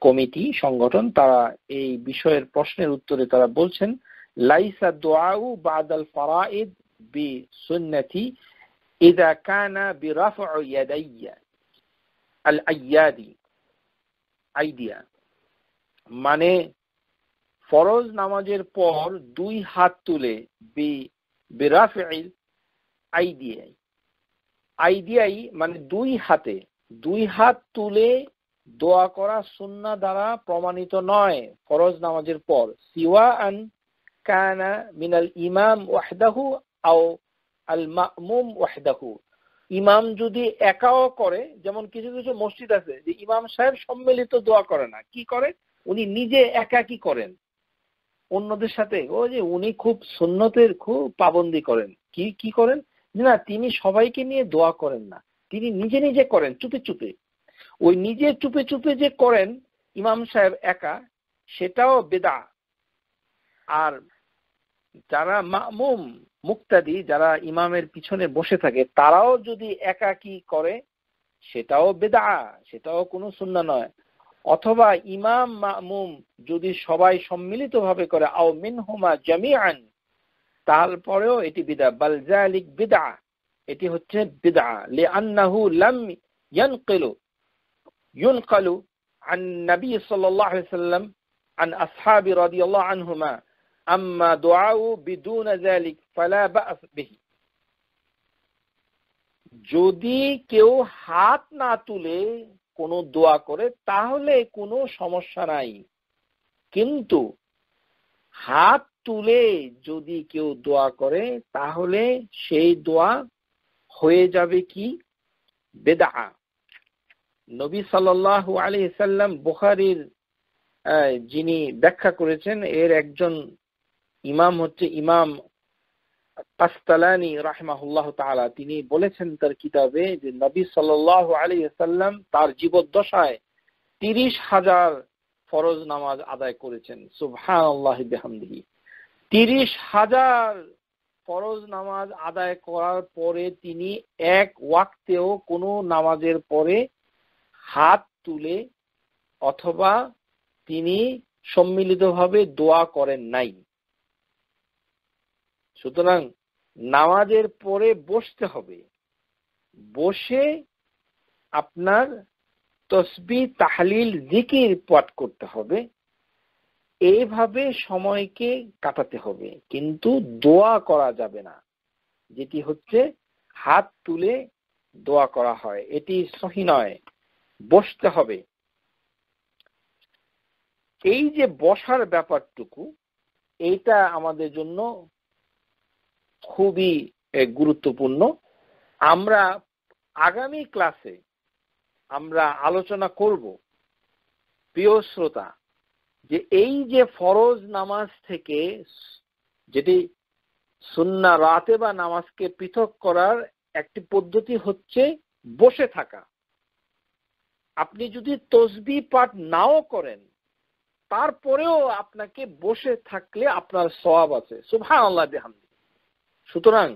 কমিটি সংগঠন তারা এই বিষয়ের প্রশ্নের উত্তরে তারা বলছেন ليس الدعاء بعد الفرائض بسنتي إذا كان برفع يدي الأيادي أيديا মানে ফরজ নামাজের পর দুই হাত তুলে বেরাফিল আইডিয়াই আইডিয়াই মানে দুই হাতে দুই হাত তুলে দোয়া করা সুন্না দ্বারা প্রমাণিত নয় ফরজ নামাজের পর সিওয়া আন كان من الإمام وحده أو المأموم وحده ইমাম যদি একাও করে যেমন কিছু কিছু মসজিদ আছে যে ইমাম সাহেব সম্মিলিত দোয়া করে না কি করে উনি নিজে একা কি করেন অন্যদের সাথে ও যে উনি খুব সুন্নতের খুব পাবন্দি করেন কি কি করেন না তিনি সবাইকে নিয়ে দোয়া করেন না তিনি নিজে নিজে করেন চুপে চুপে ওই নিজে চুপে চুপে যে করেন ইমাম সাহেব একা সেটাও বেদা আর যারা মামুম মুক্তাদি যারা ইমামের পিছনে বসে থাকে তারাও যদি একাকি করে সেটাও বেদা সেটাও কোনো সুন্না নয় অথবা ইমাম মামুম যদি সবাই সম্মিলিত ভাবে করে আও মিনহুমা জামিআন তারপরেও এটি বিদা বালজালিক বিদা এটি হচ্ছে বিদা লে আন্নাহু লাম ইয়ানকেলু ينقل আন النبي সাল্লাল্লাহু আলাইহি সাল্লাম আন আসহাবি রাদিয়াল্লাহু আনহুমা আম্মা দোয়াউ বিদুন জালিক ফালা বা বিহি যদি কেউ হাত না তুলে কোনো দোয়া করে তাহলে কোনো সমস্যা নাই কিন্তু হাত তুলে যদি কেউ দোয়া করে তাহলে সেই দোয়া হয়ে যাবে কি বেদা নবী সাল আলি সাল্লাম বুখারির যিনি ব্যাখ্যা করেছেন এর একজন ইমাম হচ্ছে ইমাম কাস্তালানি রাহমাহুল্লাহ তালা তিনি বলেছেন তার কিতাবে যে নবী সাল আলী সাল্লাম তার জীবদ্দশায় তিরিশ হাজার ফরজ নামাজ আদায় করেছেন সুবহান আল্লাহ বেহামদিহি তিরিশ হাজার ফরজ নামাজ আদায় করার পরে তিনি এক ওয়াক্তেও কোনো নামাজের পরে হাত তুলে অথবা তিনি সম্মিলিতভাবে দোয়া করেন নাই সুতরাং নামাজের পরে বসতে হবে বসে আপনার তসবি তাহলিল জিকির পাঠ করতে হবে এইভাবে সময়কে কাটাতে হবে কিন্তু দোয়া করা যাবে না যেটি হচ্ছে হাত তুলে দোয়া করা হয় এটি সহি নয় বসতে হবে এই যে বসার ব্যাপারটুকু এইটা আমাদের জন্য খুবই গুরুত্বপূর্ণ আমরা আগামী ক্লাসে আমরা আলোচনা করব প্রিয় শ্রোতা যে এই যে ফরজ নামাজ থেকে যেটি সুন্না রাতে বা নামাজকে পৃথক করার একটি পদ্ধতি হচ্ছে বসে থাকা আপনি যদি তসবি পাঠ নাও করেন তারপরেও আপনাকে বসে থাকলে আপনার সওয়াব আছে আল্লাহ বিহামদি সুতরাং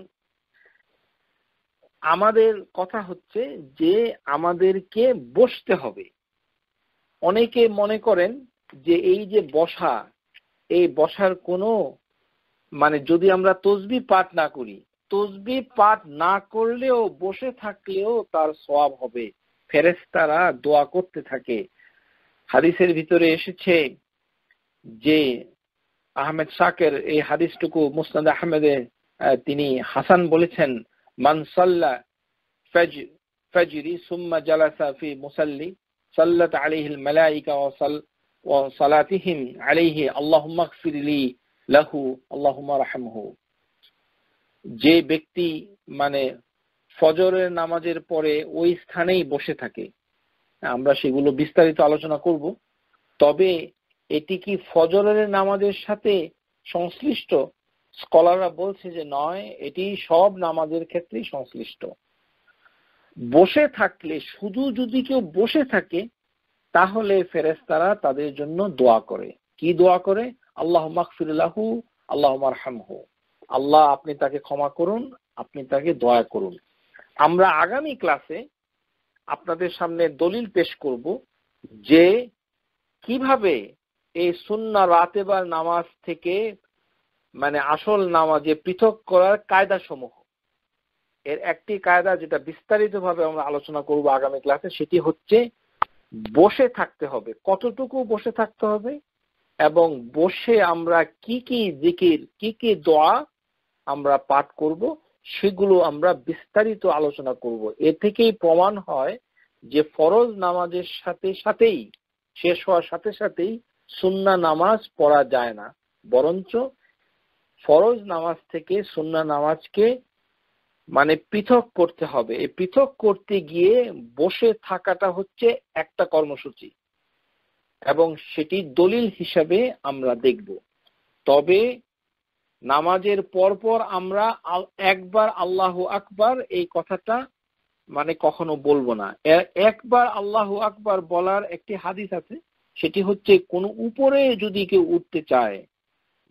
আমাদের কথা হচ্ছে যে আমাদেরকে বসতে হবে অনেকে মনে করেন যে এই যে বসা এই বসার কোনো মানে যদি আমরা তসবি পাঠ না করি তসবি পাঠ না করলেও বসে থাকলেও তার সব হবে ফেরেস্তারা দোয়া করতে থাকে হাদিসের ভিতরে এসেছে যে আহমেদ শাকের এই হাদিসটুকু মুসনাদ আহমেদে তিনি হাসান বলেছেন মানসাল্লা ফজরি সুম্মা জালাসা ফি মুসাল্লি সাল্লাত আলাইহিল মালাইকা ওয়া সালাতিহিম আলাইহি আল্লাহুম্মা গফিরলি লাহু আল্লাহুম্মা রাহমহু যে ব্যক্তি মানে ফজরের নামাজের পরে ওই স্থানেই বসে থাকে আমরা সেগুলো বিস্তারিত আলোচনা করব তবে এটি কি ফজরের নামাজের সাথে সংশ্লিষ্ট স্কলাররা বলছে যে নয় এটি সব নামাজের ক্ষেত্রেই সংশ্লিষ্ট বসে থাকলে শুধু যদি কেউ বসে থাকে তাহলে ফেরেস্তারা তাদের জন্য দোয়া করে কি দোয়া করে আল্লাহ মাকফিরুল্লাহু আল্লাহ মারহাম মারহামহু আল্লাহ আপনি তাকে ক্ষমা করুন আপনি তাকে দয়া করুন আমরা আগামী ক্লাসে আপনাদের সামনে দলিল পেশ করব যে কিভাবে এই সুন্না রাতেবার নামাজ থেকে মানে আসল নামাজে পৃথক করার কায়দা সমূহ এর একটি কায়দা যেটা বিস্তারিতভাবে আমরা আলোচনা করব আগামী ক্লাসে সেটি হচ্ছে বসে থাকতে হবে কতটুকু বসে থাকতে হবে এবং বসে আমরা কি কি জিকির কি কি দোয়া আমরা পাঠ করব সেগুলো আমরা বিস্তারিত আলোচনা করব এ থেকেই প্রমাণ হয় যে ফরজ নামাজের সাথে সাথেই শেষ হওয়ার সাথে সাথেই সুন্না নামাজ পড়া যায় না বরঞ্চ ফরজ নামাজ থেকে সুন্না নামাজকে মানে পৃথক করতে হবে এই পৃথক করতে গিয়ে বসে থাকাটা হচ্ছে একটা কর্মসূচি এবং সেটি দলিল হিসাবে আমরা দেখব তবে নামাজের পরপর আমরা একবার আল্লাহ আকবার এই কথাটা মানে কখনো বলবো না একবার আল্লাহ আকবার বলার একটি হাদিস আছে সেটি হচ্ছে কোনো উপরে যদি কেউ উঠতে চায়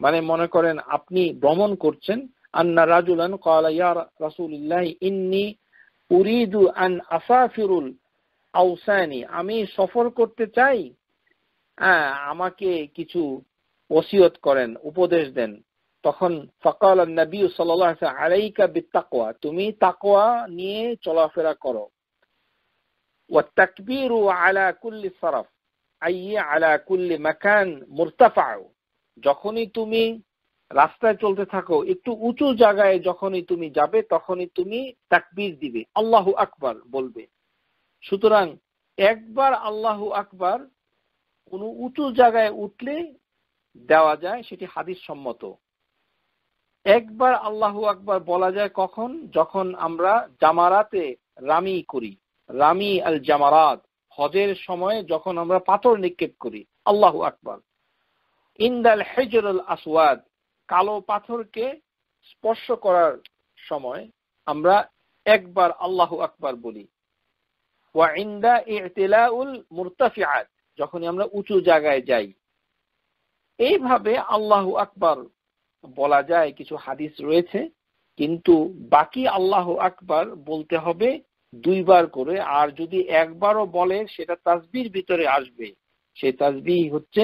মানে মনে করেন আপনি ভ্রমণ করছেন আন্না রাজুলান কালা ইয়া রাসূলুল্লাহ ইন্নি উরিদু আন আসাফিরুল আউসানি আমি সফর করতে চাই হ্যাঁ আমাকে কিছু ওসিয়ত করেন উপদেশ দেন তখন ফকাল নবী সাল আলাইকা বিতাকোয়া তুমি তাকোয়া নিয়ে চলাফেরা করো والتكبير على كل صرف أي على كل مكان مرتفع যখনই তুমি রাস্তায় চলতে থাকো একটু উঁচু জায়গায় যখনই তুমি যাবে তখনই তুমি তাকবির দিবে আল্লাহু আকবার বলবে সুতরাং একবার আল্লাহ আকবার কোনো উঁচু জায়গায় উঠলে দেওয়া যায় সেটি হাদিস সম্মত একবার আল্লাহু আকবার বলা যায় কখন যখন আমরা জামারাতে রামি করি রামি আল জামারাত হজের সময়ে যখন আমরা পাথর নিক্ষেপ করি আল্লাহু আকবার ইন্দাল হেজরুল আসওয়াদ কালো পাথরকে স্পর্শ করার সময় আমরা একবার আল্লাহ আকবার বলি ওয়া ইন্দা ইতিলাউল মুরতাফিআত যখনই আমরা উঁচু জায়গায় যাই এইভাবে আল্লাহ আকবার বলা যায় কিছু হাদিস রয়েছে কিন্তু বাকি আল্লাহ আকবার বলতে হবে দুইবার করে আর যদি একবারও বলে সেটা তাসবির ভিতরে আসবে সেই তাসবি হচ্ছে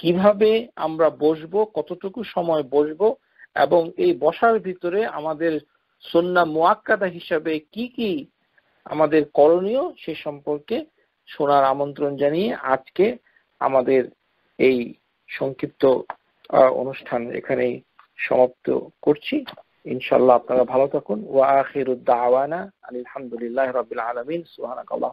কিভাবে আমরা বসব কতটুকু সময় বসব এবং এই বসার ভিতরে আমাদের সন্না মোয়াক্কাদা হিসাবে কি কি আমাদের করণীয় সে সম্পর্কে শোনার আমন্ত্রণ জানিয়ে আজকে আমাদের এই সংক্ষিপ্ত অনুষ্ঠান এখানেই সমাপ্ত করছি ইনশাল্লাহ আপনারা ভালো থাকুন ওয়া আখির আওয়ানা আলহামদুলিল্লাহ রবিল আলমিন সুহানাক আল্লাহ